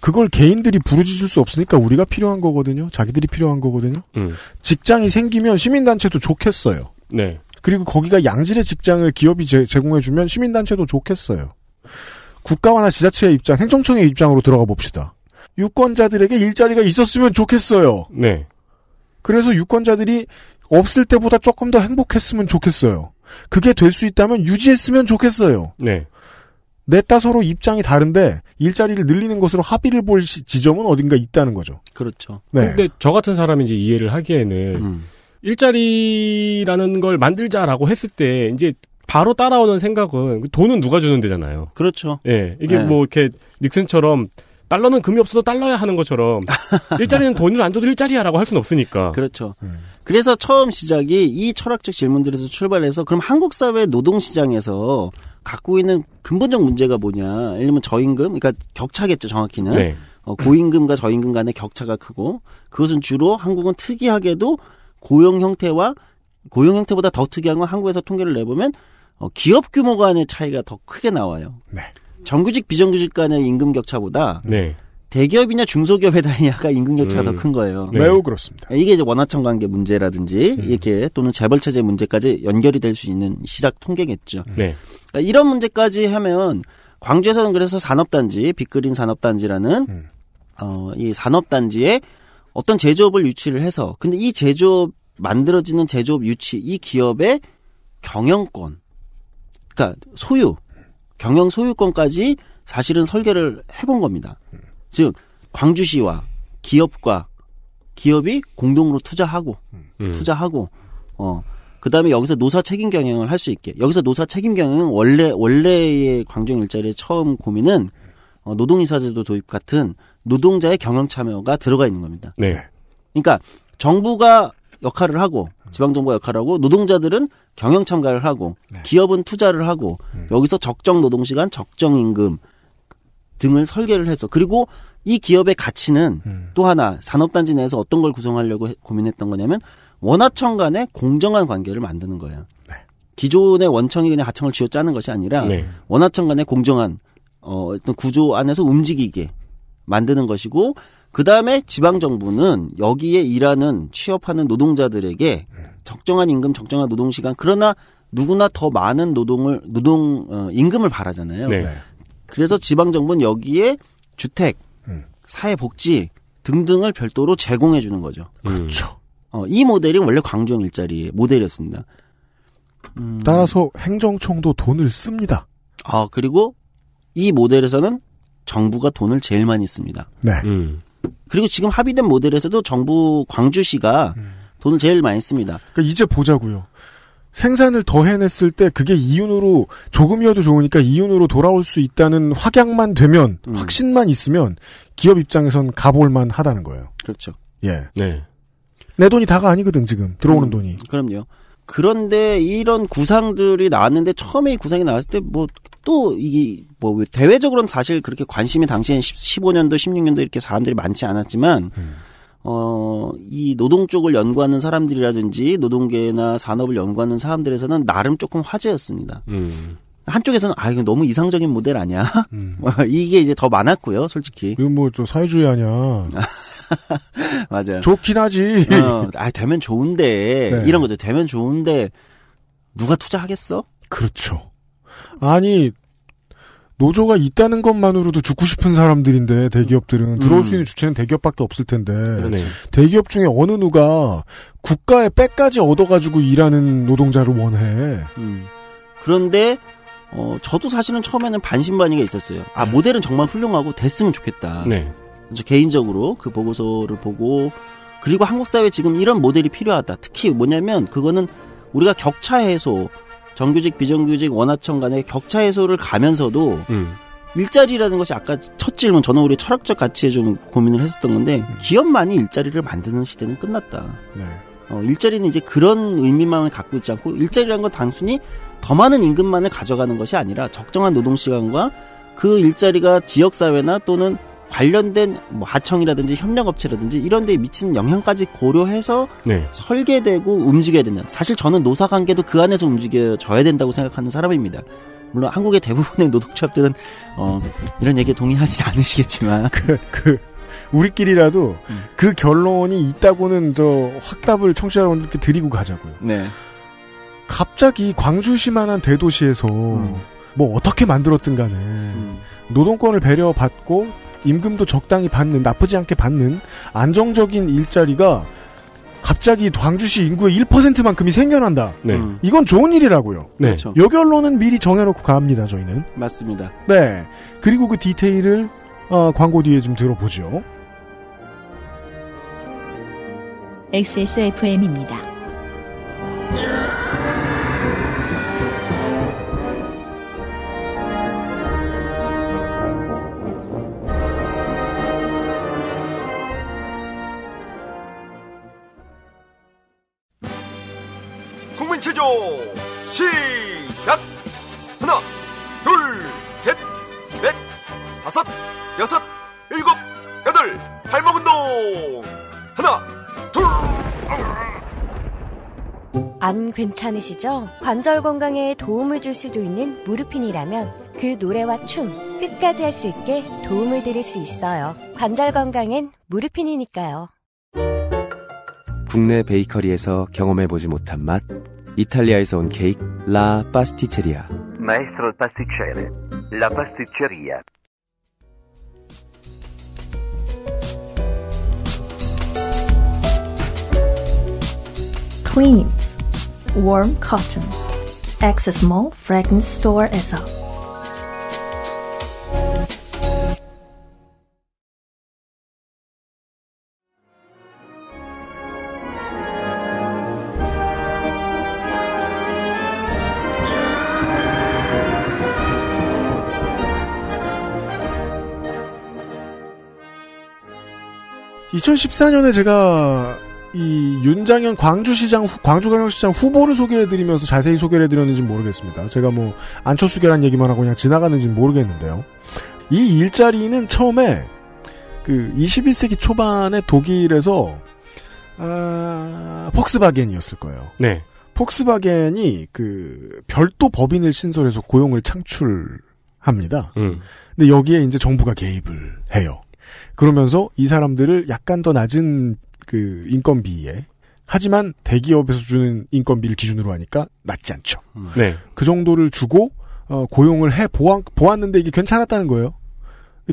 [SPEAKER 1] 그걸 개인들이 부르짖을 수 없으니까 우리가 필요한 거거든요. 자기들이 필요한 거거든요. 음. 직장이 생기면 시민단체도 좋겠어요. 네. 그리고 거기가 양질의 직장을 기업이 제, 공해주면 시민단체도 좋겠어요. 국가와나 지자체의 입장, 행정청의 입장으로 들어가 봅시다. 유권자들에게 일자리가 있었으면 좋겠어요. 네. 그래서 유권자들이 없을 때보다 조금 더 행복했으면 좋겠어요. 그게 될 수 있다면 유지했으면 좋겠어요. 네. 냈다 서로 입장이 다른데 일자리를 늘리는 것으로 합의를 볼 지점은 어딘가 있다는 거죠. 그렇죠. 네.
[SPEAKER 3] 근데 저 같은 사람이 이제 이해를 하기에는 음. 일자리라는 걸 만들자라고 했을 때 이제 바로 따라오는 생각은 돈은 누가 주는 데잖아요. 그렇죠. 예. 이게 네. 뭐 이렇게 닉슨처럼 달러는 금이 없어도 달러야 하는 것처럼 일자리는 돈을 안 줘도 일자리야라고 할 수는 없으니까. 그렇죠. 음. 그래서 처음 시작이 이
[SPEAKER 2] 철학적 질문들에서 출발해서 그럼 한국 사회 노동 시장에서 갖고 있는 근본적 문제가 뭐냐? 예를 들면 저임금, 그러니까 격차겠죠 정확히는. 네. 어, 고임금과 저임금 간의 격차가 크고 그것은 주로 한국은 특이하게도 고용 형태와 고용 형태보다 더 특이한 건 한국에서 통계를 내보면 어, 기업 규모 간의 차이가 더 크게 나와요. 네. 정규직 비정규직 간의 임금 격차보다 네. 대기업이냐 중소기업에 다니냐가 임금 격차가 음. 더큰 거예요. 네. 매우 그렇습니다. 이게 이제 원화청 관계 문제라든지 음. 이렇게 또는 재벌 체제 문제까지 연결이 될 수 있는 시작 통계겠죠. 네. 그러니까 이런 문제까지 하면 광주에서는 그래서 산업단지 빅그린 산업단지라는 음. 어, 이 산업단지에 어떤 제조업을 유치를 해서 근데 이 제조업 만들어지는 제조업 유치 이 기업의 경영권 그러니까 소유 경영 소유권까지 사실은 설계를 해본 겁니다. 음. 즉 광주시와 기업과 기업이 공동으로 투자하고 음. 투자하고 어 그다음에 여기서 노사 책임 경영을 할 수 있게 여기서 노사 책임 경영은 원래 원래의 광종 일자리의 처음 고민은 어, 노동이사제도 도입 같은 노동자의 경영 참여가 들어가 있는 겁니다. 네. 그러니까 정부가 역할을 하고 지방 정부가 역할을 하고 노동자들은 경영 참가를 하고 네. 기업은 투자를 하고 음. 여기서 적정 노동 시간, 적정 임금 등을 설계를 해서 그리고 이 기업의 가치는 음. 또 하나 산업단지 내에서 어떤 걸 구성하려고 해, 고민했던 거냐면 원하청 간의 공정한 관계를 만드는 거예요. 네. 기존의 원청이 그냥 하청을 쥐어짜는 것이 아니라 네. 원하청 간의 공정한 어, 어떤 구조 안에서 움직이게 만드는 것이고 그 다음에 지방 정부는 여기에 일하는 취업하는 노동자들에게 음. 적정한 임금, 적정한 노동 시간. 그러나 누구나 더 많은 노동을 노동 어, 임금을 바라잖아요. 네. 그래서 지방 정부는 여기에 주택, 음. 사회 복지 등등을 별도로 제공해 주는 거죠. 그렇죠. 음. 어, 이 모델이 원래 광주형 일자리 모델이었습니다.
[SPEAKER 1] 음. 따라서 행정청도 돈을 씁니다.
[SPEAKER 2] 아 그리고 이 모델에서는 정부가 돈을 제일 많이 씁니다.
[SPEAKER 1] 네. 음.
[SPEAKER 2] 그리고 지금 합의된 모델에서도 정부 광주시가 음. 돈을 제일 많이 씁니다.
[SPEAKER 1] 그러니까 이제 보자고요. 생산을 더 해냈을 때 그게 이윤으로 조금이어도 좋으니까 이윤으로 돌아올 수 있다는 확약만 되면 음. 확신만 있으면 기업 입장에선 가볼만 하다는 거예요. 그렇죠. 예. 네. 내 돈이 다가 아니거든 지금 들어오는 음, 돈이.
[SPEAKER 2] 그럼요. 그런데 이런 구상들이 나왔는데 처음에 이 구상이 나왔을 때 뭐 또 이게 뭐 대외적으로는 사실 그렇게 관심이 당시엔 15년도 16년도 이렇게 사람들이 많지 않았지만 음. 어, 이 노동 쪽을 연구하는 사람들이라든지 노동계나 산업을 연구하는 사람들에서는 나름 조금 화제였습니다. 음. 한쪽에서는 아 이거 너무 이상적인 모델 아니야? 음. 뭐, 이게 이제 더 많았고요, 솔직히. 이건 뭐좀 사회주의 아니야? 맞아요. 좋긴 하지. 어, 아 되면 좋은데 네. 이런 거죠. 되면 좋은데 누가 투자하겠어?
[SPEAKER 1] 그렇죠. 아니 노조가 있다는 것만으로도 죽고 싶은 사람들인데 대기업들은 음. 들어올 수 있는 주체는 대기업밖에 없을 텐데 네 대기업 중에 어느 누가 국가의 빼까지 얻어가지고 일하는 노동자를 원해. 음. 그런데 어, 저도 사실은 처음에는
[SPEAKER 2] 반신반의가 있었어요. 아 음. 모델은 정말 훌륭하고 됐으면 좋겠다. 네. 저 개인적으로 그 보고서를 보고 그리고 한국 사회 에 지금 이런 모델이 필요하다. 특히 뭐냐면 그거는 우리가 격차 해소 정규직 비정규직 원하청 간의 격차 해소를 가면서도 음. 일자리라는 것이 아까 첫 질문 저는 우리 철학적 가치에 좀 고민을 했었던 건데 음. 기업만이 일자리를 만드는 시대는 끝났다. 네. 어, 일자리는 이제 그런 의미만을 갖고 있지 않고 일자리란 건 단순히 더 많은 임금만을 가져가는 것이 아니라 적정한 노동 시간과 그 일자리가 지역 사회나 또는 관련된 뭐 하청이라든지 협력업체라든지 이런 데에 미치는 영향까지 고려해서 네. 설계되고 움직여야 되는 사실 저는 노사관계도 그 안에서 움직여져야 된다고 생각하는 사람입니다. 물론 한국의 대부분의 노동조합들은
[SPEAKER 1] 어, 이런 얘기에 동의하지
[SPEAKER 2] 않으시겠지만 그,
[SPEAKER 1] 그 우리끼리라도 음. 그 결론이 있다고는 저 확답을 청취자분들께 여러 드리고 가자고요. 네. 갑자기 광주시만한 대도시에서 음. 뭐 어떻게 만들었든 간에 음. 노동권을 배려받고 임금도 적당히 받는 나쁘지 않게 받는 안정적인 일자리가 갑자기 광주시 인구의 1%만큼이 생겨난다. 네. 음. 이건 좋은 일이라고요. 네. 여결로는 그렇죠. 미리 정해놓고 갑니다. 저희는 맞습니다. 네. 그리고 그 디테일을 어, 광고 뒤에 좀 들어보죠. XSFM입니다. 시작! 하나, 둘, 셋, 넷, 다섯, 여섯, 일곱, 여덟, 발목
[SPEAKER 2] 운동! 하나, 둘!
[SPEAKER 3] 안 괜찮으시죠? 관절 건강에 도움을 줄 수도 있는 무르핀이라면 그 노래와 춤 끝까지 할 수 있게 도움을 드릴 수 있어요. 관절 건강엔 무르핀이니까요.
[SPEAKER 1] 국내 베이커리에서 경험해보지 못한 맛
[SPEAKER 2] 이탈리아에서 온 케이크 라 파스티체리아. Maestro pasticcere. La pasticceria.
[SPEAKER 1] Cleans. Warm cotton. Access Mall Fragrance Store에서. 2014년에 제가 이 윤장현 광주시장 광주광역시장 후보를 소개해드리면서 자세히 소개 해드렸는지 모르겠습니다. 제가 뭐 안철수계란 얘기만 하고 그냥 지나가는지 모르겠는데요. 이 일자리는 처음에 그 21세기 초반에 독일에서 아, 폭스바겐이었을 거예요. 네. 폭스바겐이 그 별도 법인을 신설해서 고용을 창출합니다. 음. 근데 여기에 이제 정부가 개입을 해요. 그러면서 이 사람들을 약간 더 낮은 그 인건비에 하지만 대기업에서 주는 인건비를 기준으로 하니까 낮지 않죠. 음. 네. 그 정도를 주고 어, 고용을 해 보았, 보았는데 이게 괜찮았다는 거예요.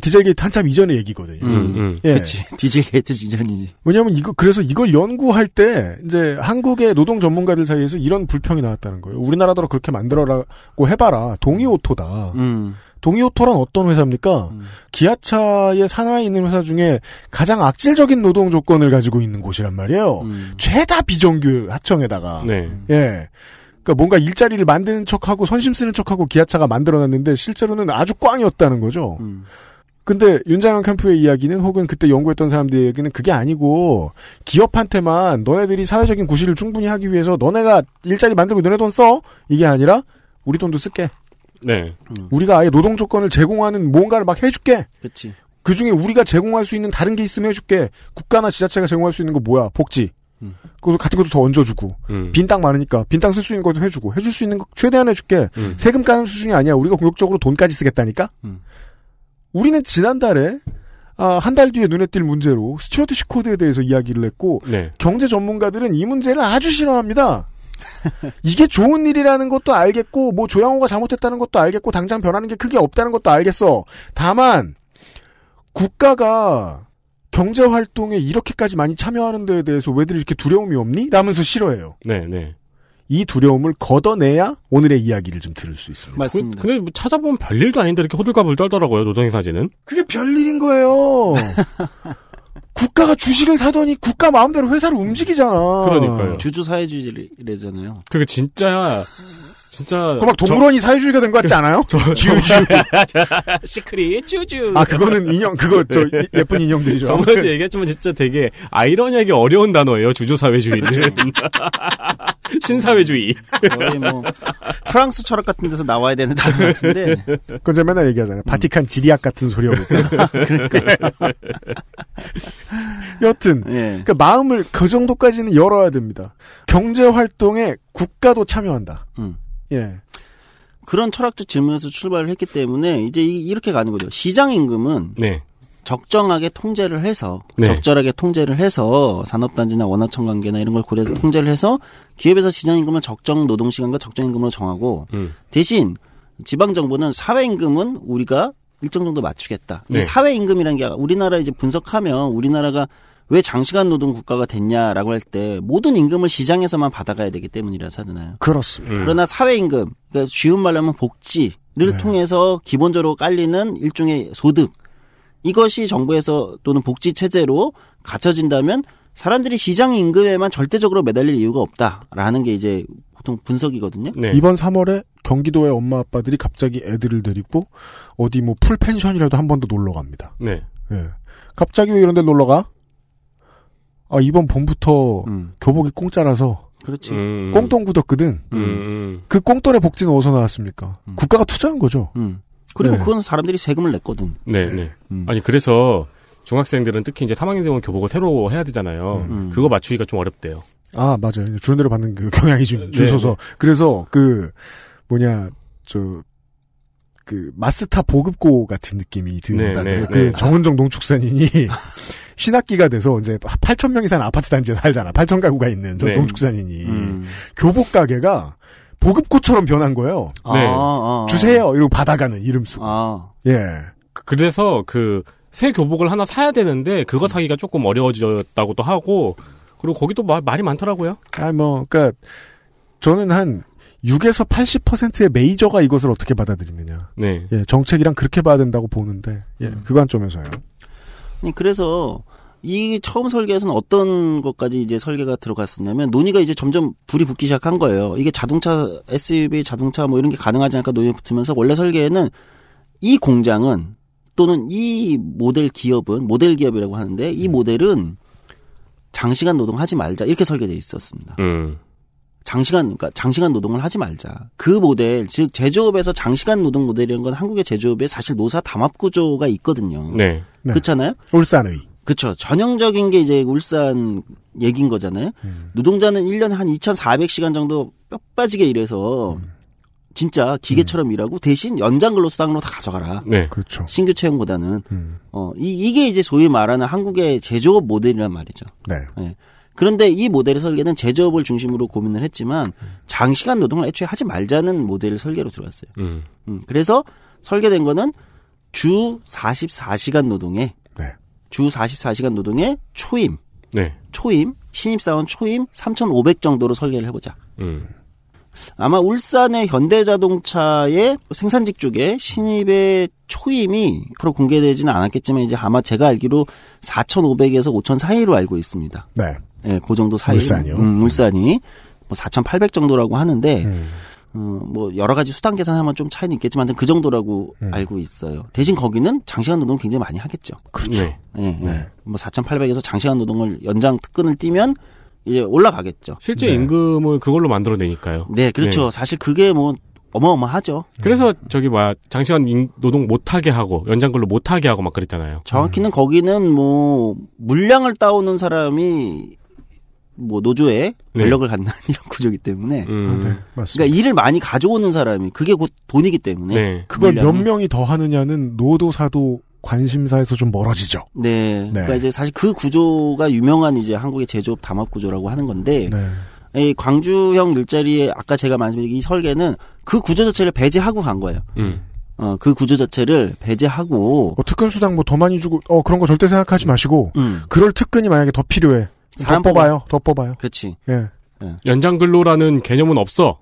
[SPEAKER 1] 디젤 게이트 한참 이전의 얘기거든요.
[SPEAKER 2] 음, 음. 예. 그치.
[SPEAKER 1] 디젤 게이트
[SPEAKER 2] 이전이지.
[SPEAKER 1] 왜냐면 하 이거, 그래서 이걸 연구할 때, 이제 한국의 노동 전문가들 사이에서 이런 불평이 나왔다는 거예요. 우리나라도 그렇게 만들어라고 해봐라. 동의 오토다. 음. 동이오토란 어떤 회사입니까? 음. 기아차에 산하에 있는 회사 중에 가장 악질적인 노동 조건을 가지고 있는 곳이란 말이에요. 음. 죄다 비정규 하청에다가. 네. 예. 그러니까 뭔가 일자리를 만드는 척하고 선심 쓰는 척하고 기아차가 만들어놨는데 실제로는 아주 꽝이었다는 거죠. 음. 근데 윤장현 캠프의 이야기는 혹은 그때 연구했던 사람들의 얘기는 그게 아니고 기업한테만 너네들이 사회적인 구실을 충분히 하기 위해서 너네가 일자리 만들고 너네 돈써 이게 아니라 우리 돈도 쓸게 네. 우리가 아예 노동 조건을 제공하는 뭔가를 막 해줄게. 그렇지. 그 중에 우리가 제공할 수 있는 다른 게 있으면 해줄게. 국가나 지자체가 제공할 수 있는 거 뭐야? 복지. 음. 그것도 같은 것도 더 얹어주고 음. 빈땅 많으니까 빈 땅 쓸 수 있는 것도 해주고 해줄 수 있는 거 최대한 해줄게 음. 세금 까는 수준이 아니야 우리가 공격적으로 돈까지 쓰겠다니까 음. 우리는 지난달에 아, 한 달 뒤에 눈에 띌 문제로 스튜어드시 코드에 대해서 이야기를 했고 네. 경제 전문가들은 이 문제를 아주 싫어합니다. 이게 좋은 일이라는 것도 알겠고 뭐 조양호가 잘못했다는 것도 알겠고 당장 변하는 게 크게 없다는 것도 알겠어. 다만 국가가 경제 활동에 이렇게까지 많이 참여하는 데에 대해서 왜들 이렇게 두려움이 없니? 라면서 싫어해요. 네, 네. 이 두려움을 걷어내야 오늘의 이야기를 좀 들을 수 있습니다. 맞습니다. 그,
[SPEAKER 3] 근데 뭐 찾아보면 별일도 아닌데 이렇게 호들갑을 떨더라고요, 노동의 사진은.
[SPEAKER 1] 그게 별일인 거예요. 국가가 주식을 사더니 국가 마음대로 회사를 움직이잖아. 그러니까요.
[SPEAKER 2] 주주 사회주의잖아요.
[SPEAKER 3] 그게 진짜 진짜 그 막 동물원이 저... 사회주의가
[SPEAKER 1] 된 것 같지 예. 않아요? 저, 쭈쭈
[SPEAKER 3] 시크릿 쭈쭈 아 그거는 인형 그거 저 네. 예, 예쁜 인형들이죠. 정도 얘기했지만 진짜 되게 아이러니하게 어려운 단어예요 주주 사회주의는 네. 신사회주의 거의 뭐 프랑스 철학 같은 데서 나와야 되는 단어 같은데
[SPEAKER 1] 그건 제가 맨날 얘기하잖아요. 음. 바티칸 지리학 같은 소리하고 그러니까 여튼 예. 그 마음을 그 정도까지는 열어야 됩니다. 경제 활동에 국가도 참여한다. 음. 예.
[SPEAKER 2] 그런 철학적 질문에서 출발을 했기 때문에 이제 이렇게 가는 거죠. 시장 임금은 네. 적정하게 통제를 해서 네. 적절하게 통제를 해서 산업단지나 원화청 관계나 이런 걸 고려해서 통제를 해서 기업에서 시장 임금을 적정 노동 시간과 적정 임금으로 정하고 음. 대신 지방 정부는 사회 임금은 우리가 일정 정도 맞추겠다. 네. 사회 임금이라는 게 우리나라 이제 분석하면 우리나라가 왜 장시간 노동 국가가 됐냐라고 할 때 모든 임금을 시장에서만 받아가야 되기 때문이라 서 하잖아요. 그렇습니다. 음. 그러나 사회 임금, 그러니까 쉬운 말로 하면 복지를 네. 통해서 기본적으로 깔리는 일종의 소득 이것이 정부에서 또는 복지 체제로 갖춰진다면 사람들이 시장 임금에만 절대적으로 매달릴 이유가 없다라는 게 이제 보통 분석이거든요. 네. 이번
[SPEAKER 1] 3월에 경기도의 엄마 아빠들이 갑자기 애들을 데리고 어디 뭐 풀펜션이라도 한 번 더 놀러 갑니다. 네. 예. 갑자기 왜 이런 데 놀러 가? 아, 이번 봄부터 음. 교복이 공짜라서 그렇지. 음. 음. 꽁돈 굳었거든.
[SPEAKER 3] 음, 음.
[SPEAKER 1] 그 꽁돈의 복지는 어디서 나왔습니까? 음. 국가가 투자한 거죠. 음. 그리고 네. 그건 사람들이 세금을 냈거든.
[SPEAKER 3] 네, 네. 아니 그래서 중학생들은 특히 이제 3학년 되면 교복을 새로 해야 되잖아요. 그거 맞추기가 좀 어렵대요.
[SPEAKER 1] 아, 맞아요. 주는대로 받는 그 경향이 좀 주셔서 네, 네. 그래서 그 뭐냐 저. 그마스터 보급고 같은 느낌이 든다는 네, 네, 그 네. 정은정 농축산인이 신학기가 돼서 이제 8천 명 이상 아파트 단지에 살잖아. 8천 가구가 있는 저 네. 농축산인이 음. 교복 가게가 보급고처럼 변한 거예요. 아, 네. 아, 아, 아. 주세요. 이러고 받아가는 이름수. 아. 예.
[SPEAKER 3] 그, 그래서 그 새 교복을 하나 사야 되는데 그거 사기가 조금 어려워졌다고도 하고 그리고 거기도 말, 말이 많더라고요.
[SPEAKER 1] 아, 뭐, 그니까 러 저는 한 6에서 80%의 메이저가 이것을 어떻게 받아들이느냐. 네. 예, 정책이랑 그렇게 봐야 된다고 보는데, 예, 음. 그 관점에서요.
[SPEAKER 2] 그래서 이 처음 설계에서는 어떤 것까지 이제 설계가 들어갔었냐면 논의가 이제 점점 불이 붙기 시작한 거예요. 이게 자동차 SUV 자동차 뭐 이런 게 가능하지 않을까 논의 붙으면서 원래 설계에는 이 공장은 또는 이 모델 기업은 모델 기업이라고 하는데 이 음. 모델은 장시간 노동하지 말자 이렇게 설계돼 있었습니다. 음. 장시간 그러니까 장시간 노동을 하지 말자. 그 모델 즉 제조업에서 장시간 노동 모델이란 건 한국의 제조업에 사실 노사 담합 구조가 있거든요. 네. 네. 그렇잖아요. 울산의. 그렇죠. 전형적인 게 이제 울산 얘기인 거잖아요. 음. 노동자는 1년에 한 2,400시간 정도 뼈 빠지게 일해서 음. 진짜 기계처럼 음. 일하고 대신 연장 근로 수당으로 다 가져가라. 네, 그렇죠. 신규 채용보다는 음. 어 이, 이게 이제 소위 말하는 한국의 제조업 모델이란 말이죠. 네. 네. 그런데 이 모델의 설계는 제조업을 중심으로 고민을 했지만 음. 장시간 노동을 애초에 하지 말자는 모델 설계로 들어갔어요. 음. 음. 그래서 설계된 거는 주 44시간 노동에 네. 주 44시간 노동에 초임, 네. 초임, 신입사원 초임 3,500 정도로 설계를 해보자. 음. 아마 울산의 현대자동차의 생산직 쪽에 신입의 초임이 앞으로 공개되지는 않았겠지만 이제 아마 제가 알기로 4,500에서 5,000 사이로 알고 있습니다. 네. 예, 그 정도 사이. 울산이요? 음, 울산이. 뭐 4,800 정도라고 하는데, 음. 어, 뭐 여러 가지 수당 계산하면 좀 차이는 있겠지만 그 정도라고 음. 알고 있어요. 대신 거기는 장시간 노동 굉장히 많이 하겠죠. 그렇죠. 예. 예, 예. 네. 뭐 4,800에서 장시간 노동을 연장 특근을 뛰면 이제 올라가겠죠. 실제 네. 임금을 그걸로 만들어내니까요.
[SPEAKER 3] 네, 그렇죠. 네. 사실 그게 뭐 어마어마하죠. 그래서 저기 뭐야 장시간 노동 못하게 하고 연장근로 못하게 하고 막 그랬잖아요.
[SPEAKER 2] 정확히는 음. 거기는 뭐 물량을 따오는 사람이 뭐 노조에 권력을 네. 갖는
[SPEAKER 3] 이런 구조기 이 때문에 음.
[SPEAKER 2] 아, 네, 그러니까 일을 많이 가져오는 사람이 그게 곧 돈이기 때문에 네. 그걸 몇
[SPEAKER 1] 명이 더 하느냐는 노도사도 관심사에서 좀 멀어지죠.
[SPEAKER 2] 네. 네. 그러니까 이제 사실 그 구조가 유명한 이제 한국의 제조업 담합 구조라고 하는 건데 네. 이 광주형 일자리의 아까 제가 말씀드린 이 설계는 그 구조 자체를 배제하고 간 거예요. 음. 어, 그 구조 자체를
[SPEAKER 1] 배제하고. 어, 특근 수당 뭐 더 많이 주고, 어, 그런 거 절대 생각하지 마시고, 음. 그럴 특근이 만약에 더 필요해. 사람 더 뽑아요. 뽑아. 더 뽑아요. 그렇지. 예.
[SPEAKER 3] 예. 연장 근로라는 개념은
[SPEAKER 2] 없어.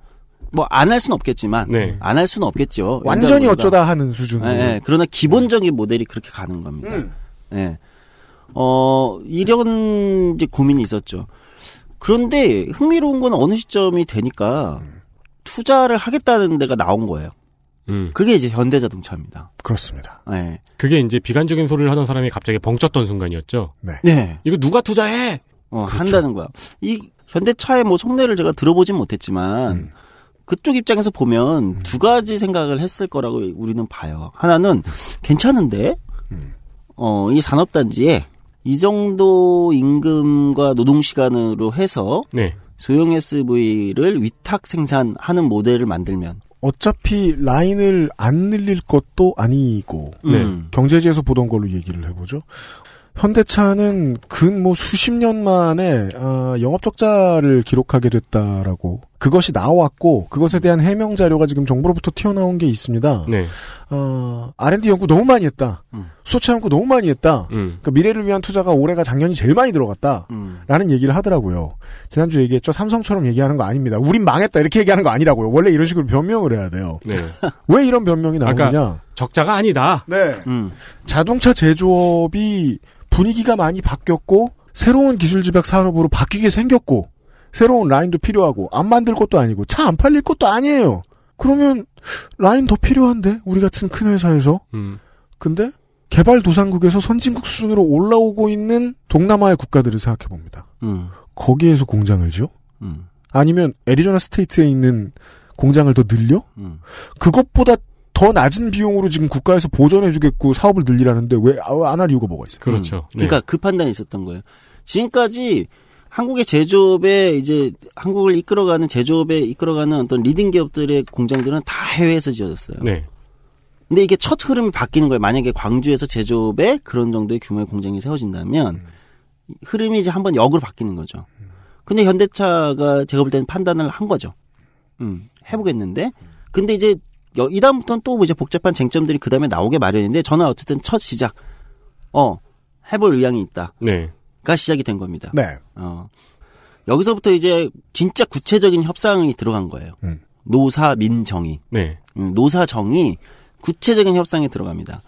[SPEAKER 2] 뭐 안 할 수는 없겠지만 네. 안할 수는 없겠죠. 완전히 어쩌다 하는 수준으로. 예, 예. 그러나 기본적인 모델이 그렇게 가는 겁니다. 음. 예. 어, 이런 이제 고민이 있었죠. 그런데 흥미로운 건 어느 시점이 되니까
[SPEAKER 3] 투자를 하겠다는 데가 나온 거예요. 음. 그게 이제 현대자동차입니다. 그렇습니다. 네. 그게 이제 비관적인 소리를 하던 사람이 갑자기 벙쪘던 순간이었죠. 네. 네. 이거 누가 투자해? 어, 그렇죠. 한다는 거야. 이 현대차의 뭐 속내를 제가 들어보진 못했지만
[SPEAKER 2] 음. 그쪽 입장에서 보면 음. 두 가지 생각을 했을 거라고 우리는 봐요. 하나는 괜찮은데 음. 어, 이 산업단지에 이 정도 임금과 노동 시간으로 해서 네. 소형 SUV를 위탁 생산하는 모델을 만들면
[SPEAKER 1] 어차피 라인을 안 늘릴 것도 아니고 음. 네. 경제지에서 보던 걸로 얘기를 해보죠. 현대차는 근 뭐 수십 년 만에 아, 어, 영업 적자를 기록하게 됐다라고 그것이 나왔고 그것에 대한 해명 자료가 지금 정부로부터 튀어나온 게 있습니다. 네. 어, R&D 연구 너무 많이 했다. 음. 수소차 연구 너무 많이 했다. 음. 그러니까 미래를 위한 투자가 올해가 작년이 제일 많이 들어갔다. 라는 음. 얘기를 하더라고요. 지난주 얘기했죠. 삼성처럼 얘기하는 거 아닙니다. 우린 망했다. 이렇게 얘기하는 거 아니라고요. 원래 이런 식으로 변명을 해야 돼요. 네. 왜 이런 변명이 나오느냐. 적자가 아니다. 네. 음. 자동차 제조업이 분위기가 많이 바뀌었고 새로운 기술 집약 산업으로 바뀌게 생겼고 새로운 라인도 필요하고 안 만들 것도 아니고 차 안 팔릴 것도 아니에요. 그러면 라인 더 필요한데 우리 같은 큰 회사에서. 음. 근데 개발 도상국에서 선진국 수준으로 올라오고 있는 동남아의 국가들을 생각해 봅니다. 음. 거기에서 공장을 지어? 음. 아니면 애리조나 스테이트에 있는 공장을 더 늘려? 음. 그것보다 더 낮은 비용으로 지금 국가에서 보전해주겠고 사업을 늘리라는데 왜 안 할 이유가 뭐가 있어요? 그렇죠. 음. 그러니까 네.
[SPEAKER 2] 그러니까 그 판단이 있었던 거예요. 지금까지 한국의 제조업에 이제 한국을 이끌어가는 제조업에 이끌어가는 어떤 리딩 기업들의 공장들은 다 해외에서 지어졌어요. 네. 근데 이게 첫 흐름이 바뀌는 거예요. 만약에 광주에서 제조업에 그런 정도의 규모의 공장이 세워진다면 음. 흐름이 이제 한번 역으로 바뀌는 거죠. 근데 현대차가 제가 볼 때는 판단을 한 거죠. 음, 해보겠는데. 근데 이제 이 다음부터는 또 이제 복잡한 쟁점들이 그 다음에 나오게 마련인데 저는 어쨌든 첫 시작, 어, 해볼 의향이 있다. 네. 가 시작이 된 겁니다. 네. 어. 여기서부터 이제 진짜 구체적인 협상이 들어간 거예요. 음. 노사민정이. 네. 음, 노사정이 구체적인 협상에 들어갑니다.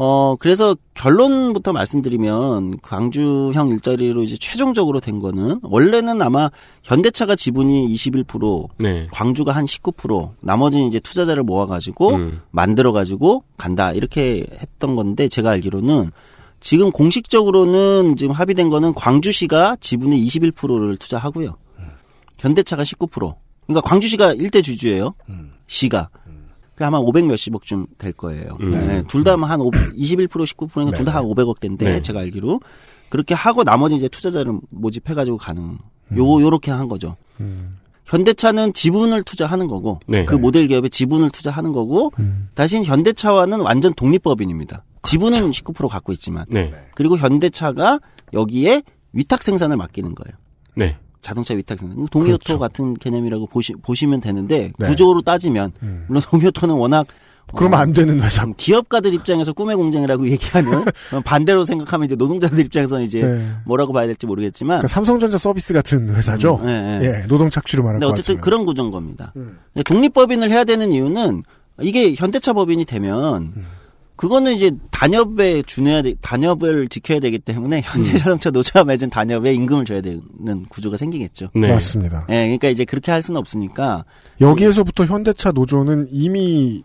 [SPEAKER 2] 어, 그래서 결론부터 말씀드리면 광주형 일자리로 이제 최종적으로 된 거는 원래는 아마 현대차가 지분이 21%, 네. 광주가 한 19%, 나머지는 이제 투자자를 모아가지고 음. 만들어가지고 간다. 이렇게 했던 건데 제가 알기로는 지금 공식적으로는 지금 합의된 거는 광주시가 지분의 21%를 투자하고요. 음. 현대차가 19%. 그러니까 광주시가 1대 주주예요. 음. 시가. 그 아마 500 몇십억쯤 될 거예요. 음. 네. 둘다 한 21% 19%니까 네. 둘다 한 500억 대인데 네. 제가 알기로 그렇게 하고 나머지 이제 투자자를 모집해 가지고 가는 음. 요 요렇게 한 거죠. 음. 현대차는 지분을 투자하는 거고 네. 그 모델 기업에 지분을 투자하는 거고 음. 다신 현대차와는 완전 독립법인입니다. 그렇죠. 지분은 그렇죠. 19% 갖고 있지만 네. 그리고 현대차가 여기에 위탁 생산을 맡기는 거예요. 네. 자동차 위탁 생산. 동요토 그렇죠. 같은 개념이라고 보시, 보시면 되는데 네. 구조로 따지면 음. 물론 동요토는 워낙 그러면 어, 안 되는 회사. 음, 기업가들 입장에서 꿈의 공장이라고 얘기하는 반대로 생각하면 이제 노동자들 입장에서는 이제 네. 뭐라고 봐야 될지 모르겠지만 그러니까
[SPEAKER 1] 삼성전자 서비스 같은 회사죠. 음, 네, 네. 예, 노동 착취로 말하는. 네, 어쨌든
[SPEAKER 2] 그런 구조인 겁니다. 음. 독립법인을 해야 되는 이유는 이게 현대차 법인이 되면 음. 그거는 이제 단협에 준해야 돼, 단협을 지켜야 되기 때문에 음. 현대자동차 노조와 맺은 단협에 임금을 줘야 되는 구조가 생기겠죠. 네. 맞습니다. 예, 네, 그러니까 이제 그렇게 할 수는 없으니까
[SPEAKER 1] 여기에서부터 현대차 노조는 이미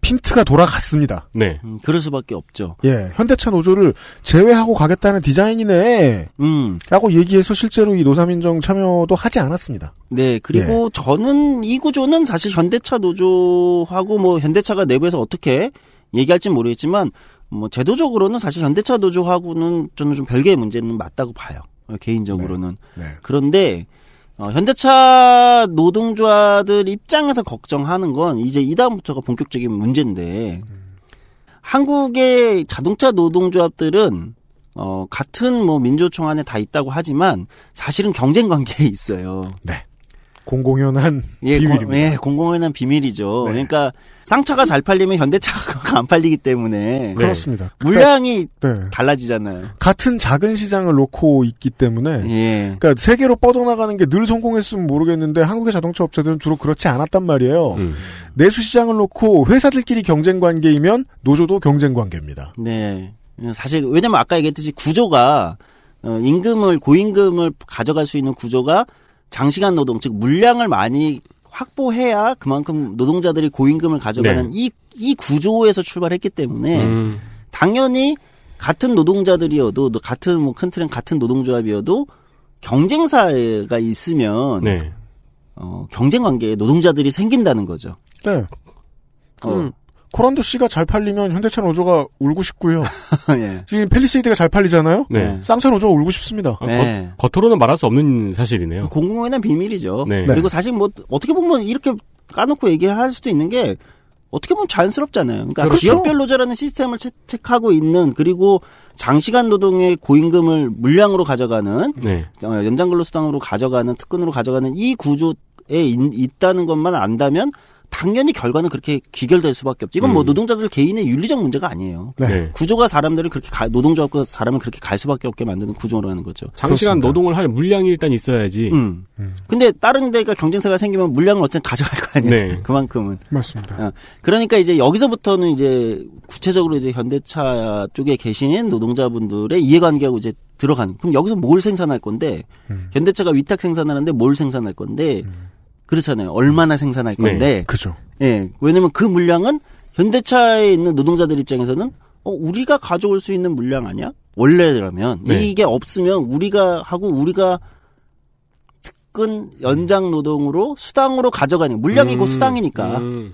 [SPEAKER 1] 핀트가 돌아갔습니다.
[SPEAKER 2] 네. 음, 그럴 수밖에 없죠.
[SPEAKER 1] 예. 현대차 노조를 제외하고 가겠다는 디자인이네. 음. 라고 얘기해서 실제로 이 노사민정 참여도 하지 않았습니다.
[SPEAKER 2] 네. 그리고 예. 저는 이 구조는 사실 현대차 노조하고 뭐 현대차가 내부에서 어떻게 얘기할진 모르겠지만 뭐 제도적으로는 사실 현대차 노조하고는 저는 좀 별개의 문제는 맞다고 봐요. 개인적으로는. 네. 네. 그런데 어, 현대차 노동조합들 입장에서 걱정하는 건 이제 이다음부터가 본격적인 문제인데 음. 한국의 자동차 노동조합들은 어, 같은 뭐 민주총 안에 다 있다고 하지만 사실은 경쟁 관계에 있어요. 네. 공공연한 예, 비밀입니다. 예, 공공연한 비밀이죠. 네. 그러니까 쌍차가 잘 팔리면 현대차가 안 팔리기 때문에 네. 네. 그렇습니다. 그러니까 물량이 네. 달라지잖아요.
[SPEAKER 1] 같은 작은 시장을 놓고 있기 때문에 예. 그러니까 세계로 뻗어나가는 게 늘 성공했으면 모르겠는데 한국의 자동차 업체들은 주로 그렇지 않았단 말이에요. 음. 내수 시장을 놓고 회사들끼리 경쟁 관계이면 노조도 경쟁 관계입니다.
[SPEAKER 2] 네. 사실 왜냐면 아까 얘기했듯이 구조가 어, 임금을 고임금을 가져갈 수 있는 구조가 장시간 노동 즉 물량을 많이 확보해야 그만큼 노동자들이 고임금을 가져가는 네. 이, 이 구조에서 출발했기 때문에 음. 당연히 같은 노동자들이어도 같은 뭐큰 틀은 같은 노동조합이어도 경쟁사가 있으면 네. 어, 경쟁 관계에 노동자들이 생긴다는 거죠.
[SPEAKER 1] 네. 어, 그 코란도 씨가 잘 팔리면 현대차 노조가 울고 싶고요. 예. 지금 펠리세이드가 잘 팔리잖아요. 네. 쌍차 노조가 울고 싶습니다. 아, 네.
[SPEAKER 3] 겉, 으로는 말할 수 없는 사실이네요.
[SPEAKER 1] 공공연한 비밀이죠. 네. 그리고 사실 뭐 어떻게 보면
[SPEAKER 2] 뭐 이렇게 까놓고 얘기할 수도 있는 게 어떻게 보면 자연스럽잖아요. 그러니까 그렇죠. 기업별 노조라는 시스템을 채택하고 있는 그리고 장시간 노동의 고임금을 물량으로 가져가는 네. 어, 연장근로수당으로 가져가는 특근으로 가져가는 이 구조에 있, 있다는 것만 안다면 당연히 결과는 그렇게 귀결될 수밖에 없죠. 이건 뭐 음. 노동자들 개인의 윤리적 문제가 아니에요. 네. 네. 구조가 사람들을 그렇게 가, 노동자하과 사람을 그렇게 갈 수밖에 없게 만드는 구조라는 거죠. 장시간 그렇습니다.
[SPEAKER 3] 노동을 할 물량이 일단 있어야지. 음. 음.
[SPEAKER 2] 근데 다른 데가 경쟁사가 생기면 물량을 어쨌든 가져갈 거 아니에요. 네. 그만큼은. 맞습니다. 어. 그러니까 이제 여기서부터는 이제 구체적으로 이제 현대차 쪽에 계신 노동자분들의 이해관계하고 이제 들어가는. 그럼 여기서 뭘 생산할 건데 음. 현대차가 위탁 생산하는데 뭘 생산할 건데. 음. 그렇잖아요. 얼마나 생산할 네, 건데. 네, 그죠. 예. 왜냐면 그 물량은 현대차에 있는 노동자들 입장에서는 어, 우리가 가져올 수 있는 물량 아니야? 원래라면 네. 이게 없으면 우리가 하고 우리가 특근 연장 노동으로 수당으로 가져가는 물량이 음, 고 수당이니까 음.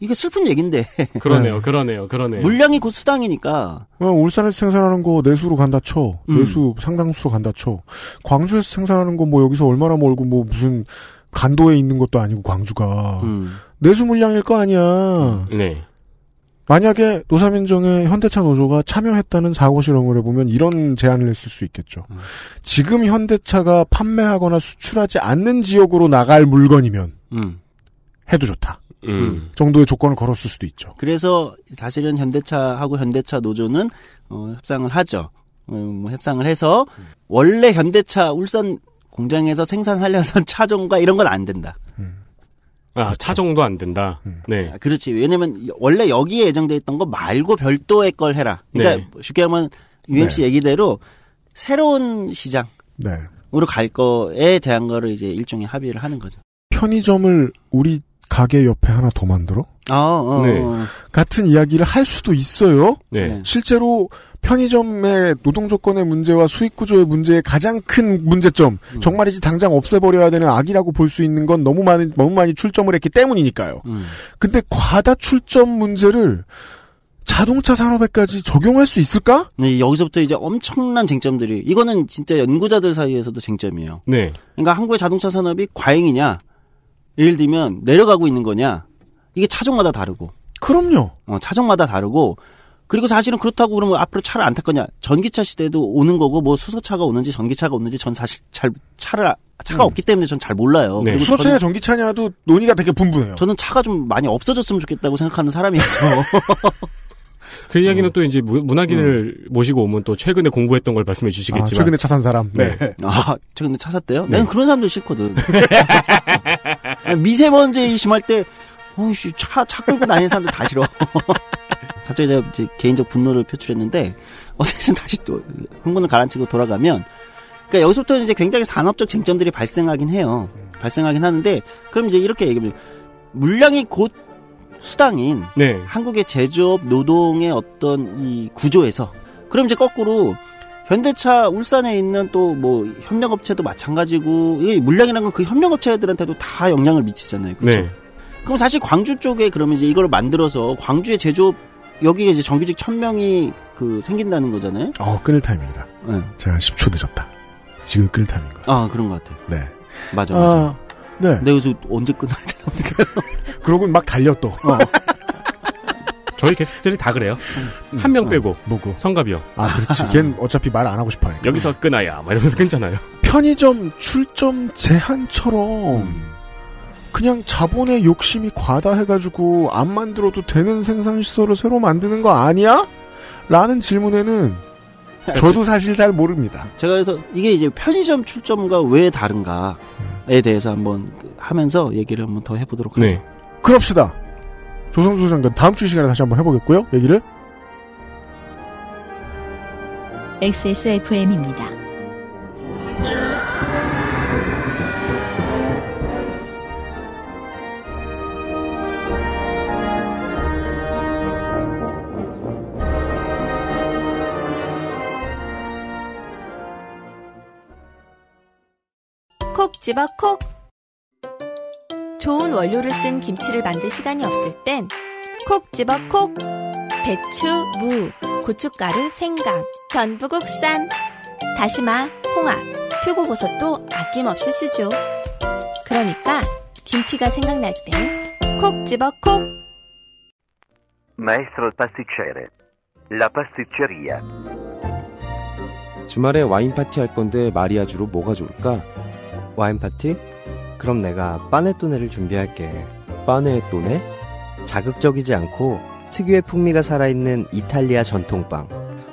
[SPEAKER 2] 이게 슬픈 얘긴데
[SPEAKER 3] 그러네요 그러네요 그러네요
[SPEAKER 2] 물량이 고 수당이니까
[SPEAKER 1] 어, 울산에서 생산하는 거 내수로 간다 쳐 음. 내수 상당수로 간다 쳐 광주에서 생산하는 거 뭐 여기서 얼마나 멀고 뭐 무슨 간도에 있는 것도 아니고 광주가 음. 내수 물량일 거 아니야. 네. 만약에 노사민정의 현대차 노조가 참여했다는 사고 실험을 해보면 이런 제안을 했을 수 있겠죠. 음. 지금 현대차가 판매하거나 수출하지 않는 지역으로 나갈 물건이면 음. 해도 좋다. 음. 음. 정도의 조건을 걸었을 수도 있죠.
[SPEAKER 2] 그래서 사실은 현대차하고 현대차 노조는 어, 협상을 하죠. 어, 뭐 협상을 해서 음. 원래 현대차 울산 공장에서 생산하려선 차종과 이런 건 안 된다. 음. 아, 그렇죠. 차종도 안 된다. 음. 네. 아, 그렇지. 왜냐면 원래 여기에 예정돼 있던 거 말고 별도의 걸 해라. 그러니까 네. 쉽게 하면 UMC 네. 얘기대로 새로운 시장. 으로 네. 갈 거에 대한 거를 이제 일종의 합의를 하는 거죠.
[SPEAKER 1] 편의점을 우리 가게 옆에 하나 더 만들어? 아, 어, 어 네. 어. 같은 이야기를 할 수도 있어요. 네. 네. 실제로 편의점의 노동 조건의 문제와 수익 구조의 문제의 가장 큰 문제점, 음. 정말이지 당장 없애버려야 되는 악이라고 볼 수 있는 건 너무 많은 너무 많이 출점을 했기 때문이니까요. 음. 근데 과다 출점 문제를
[SPEAKER 2] 자동차 산업에까지 적용할 수 있을까? 네, 여기서부터 이제 엄청난 쟁점들이 이거는 진짜 연구자들 사이에서도 쟁점이에요. 네. 그러니까 한국의 자동차 산업이 과잉이냐, 예를 들면 내려가고 있는 거냐, 이게 차종마다 다르고. 그럼요. 어, 차종마다 다르고 그리고 사실은 그렇다고 그러면 앞으로 차를 안 탈 거냐? 전기차 시대도 오는 거고 뭐 수소차가 오는지 전기차가 오는지 전 사실 잘 차를 차가 음. 없기 때문에 전 잘 몰라요. 네. 수소차냐
[SPEAKER 1] 전기차냐도 논의가 되게 분분해요. 저는 차가
[SPEAKER 3] 좀 많이 없어졌으면 좋겠다고 생각하는 사람이어서. 그 이야기는 음. 또 이제 문학인을 음. 모시고 오면 또 최근에 공부했던 걸 말씀해 주시겠지만. 아, 최근에 차 산 사람. 네. 네. 아, 최근에 차 샀대요? 네. 난 그런 사람들 싫거든.
[SPEAKER 2] 미세먼지 심할 때, 어이씨, 차, 차 끌고 다니는 사람들 다 싫어. 갑자기 제가 이제 개인적 분노를 표출했는데 어쨌든 다시 또 흥분을 가라앉히고 돌아가면 그러니까 여기서부터 이제 굉장히 산업적 쟁점들이 발생하긴 해요. 발생하긴 하는데 그럼 이제 이렇게 얘기하면 물량이 곧 수당인 네. 한국의 제조업 노동의 어떤 이 구조에서 그럼 이제 거꾸로 현대차 울산에 있는 또 뭐 협력업체도 마찬가지고 이 물량이라는 건 그 협력업체들한테도 다 영향을 미치잖아요. 그렇죠? 네. 그럼 사실 광주 쪽에 그러면 이제 이걸 만들어서 광주의 제조업 여기에 이제 정규직 1000명이 그 생긴다는 거잖아요.
[SPEAKER 1] 어, 끊을 타임입니다. 네. 제가 10초 늦었다. 지금 끊을 타임인 가요 아, 그런 것 같아. 네. 맞아, 아, 맞아. 아, 네.
[SPEAKER 3] 내가 요즘 언제 끊어야 되니까.
[SPEAKER 1] 그러고는 막 달려 또. 어.
[SPEAKER 3] 저희 게스트들이 다 그래요. 음. 한명 음. 빼고. 누구? 성갑이요. 아, 그렇지. 걘
[SPEAKER 1] 어차피 말 안 하고 싶어 하니
[SPEAKER 3] 여기서 끊어야. 막
[SPEAKER 1] 이러면서 끊잖아요. 편의점 출점 제한처럼. 음. 그냥 자본의 욕심이 과다해가지고 안 만들어도 되는 생산시설을 새로 만드는 거 아니야? 라는 질문에는 아, 저도 사실 잘 모릅니다.
[SPEAKER 2] 제가 그래서 이게 이제 편의점 출점과 왜 다른가에 대해서 한번 하면서 얘기를 한번
[SPEAKER 1] 더 해보도록 네. 하죠. 네. 그럽시다. 조성수 장관 다음 주 시간에 다시 한번 해보겠고요. 얘기를. XSFM입니다. 집어 콕!
[SPEAKER 2] 좋은 원료를 쓴 김치를 만들 시간이 없을 땐 콕 집어 콕! 배추, 무, 고춧가루, 생강, 전부 국산, 다시마,
[SPEAKER 1] 홍합, 표고버섯도 아낌없이 쓰죠. 그러니까 김치가 생각날 땐 콕 집어 콕!
[SPEAKER 2] Maestro pasticcere.
[SPEAKER 3] La pasticceria. 주말에 와인 파티 할 건데 마리아주로 뭐가 좋을까? 와인 파티? 그럼 내가 빠네또네를 준비할게. 빠네또네? 자극적이지 않고 특유의 풍미가 살아있는
[SPEAKER 2] 이탈리아 전통빵.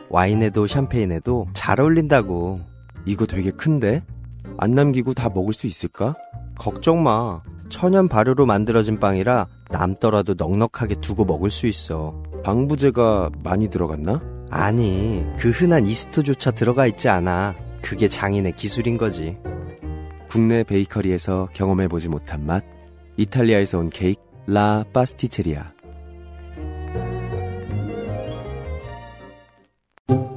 [SPEAKER 2] 와인에도 샴페인에도 잘 어울린다고. 이거 되게 큰데? 안 남기고 다 먹을 수 있을까? 걱정 마. 천연 발효로 만들어진 빵이라 남더라도 넉넉하게 두고 먹을 수 있어. 방부제가 많이 들어갔나? 아니, 그 흔한 이스트조차 들어가 있지 않아. 그게 장인의 기술인 거지. 국내 베이커리에서 경험해보지 못한 맛, 이탈리아에서 온 케이크, 라 파스티체리아.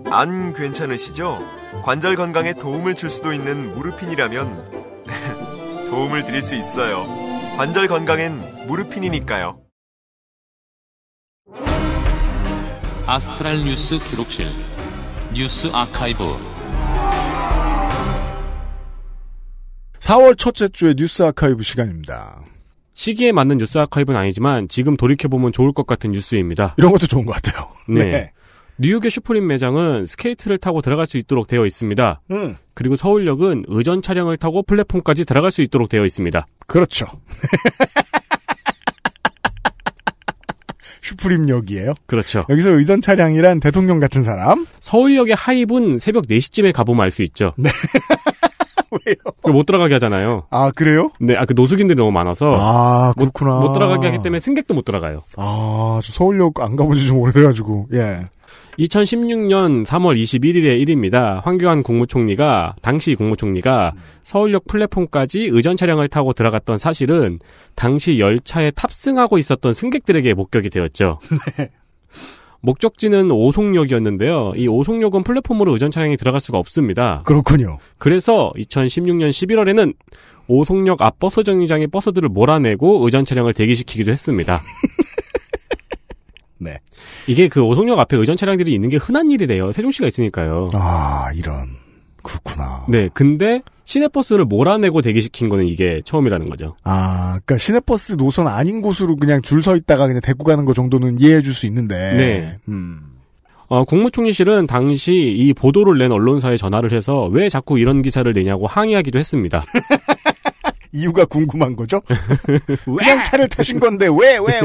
[SPEAKER 1] 안 괜찮으시죠? 관절 건강에 도움을 줄 수도 있는 무르핀이라면 도움을 드릴 수 있어요. 관절 건강엔 무르핀이니까요.
[SPEAKER 3] 아스트랄 뉴스 기록실 뉴스 아카이브
[SPEAKER 1] 4월 첫째 주의 뉴스 아카이브 시간입니다.
[SPEAKER 3] 시기에 맞는 뉴스 아카이브는 아니지만 지금 돌이켜보면 좋을 것 같은 뉴스입니다. 이런
[SPEAKER 1] 것도 좋은 것 같아요.
[SPEAKER 3] 네. 네. 뉴욕의 슈프림 매장은 스케이트를 타고 들어갈 수 있도록 되어 있습니다. 음. 그리고 서울역은 의전 차량을 타고 플랫폼까지 들어갈 수 있도록 되어 있습니다.
[SPEAKER 1] 그렇죠. 슈프림역이에요? 그렇죠. 여기서 의전 차량이란 대통령 같은 사람?
[SPEAKER 3] 서울역의 하입은 새벽 4시쯤에 가보면 알 수 있죠. 네. 왜요? 못 들어가게 하잖아요. 아 그래요? 네, 아그 노숙인들이 너무 많아서
[SPEAKER 1] 아 그렇구나. 못, 못, 들어가게 하기
[SPEAKER 3] 때문에 승객도 못 들어가요.
[SPEAKER 1] 아, 저 서울역 안 가본 지 좀 오래돼가지고 예.
[SPEAKER 3] 2016년 3월 21일의 일입니다. 황교안 국무총리가 당시 국무총리가 서울역 플랫폼까지 의전 차량을 타고 들어갔던 사실은 당시 열차에 탑승하고 있었던 승객들에게 목격이 되었죠. 네. 목적지는 오송역이었는데요. 이 오송역은 플랫폼으로 의전 차량이 들어갈 수가 없습니다. 그렇군요. 그래서 2016년 11월에는 오송역 앞 버스 정류장에 버스들을 몰아내고 의전 차량을 대기시키기도 했습니다. 네. 이게 그 오송역 앞에 의전 차량들이 있는 게 흔한 일이래요. 세종시가 있으니까요. 아, 이런. 그렇구나. 네, 근데 시내버스를 몰아내고 대기시킨 거는 이게 처음이라는 거죠.
[SPEAKER 1] 아, 그러니까 시내버스 노선 아닌 곳으로 그냥 줄 서 있다가 그냥 데리고 가는 거 정도는 이해해 줄 수 있는데. 네.
[SPEAKER 3] 음. 어, 국무총리실은 당시 이 보도를 낸 언론사에 전화를 해서 왜 자꾸 이런 기사를 내냐고 항의하기도 했습니다.
[SPEAKER 1] 이유가 궁금한 거죠? 그냥 차를 타신 건데 왜, 왜,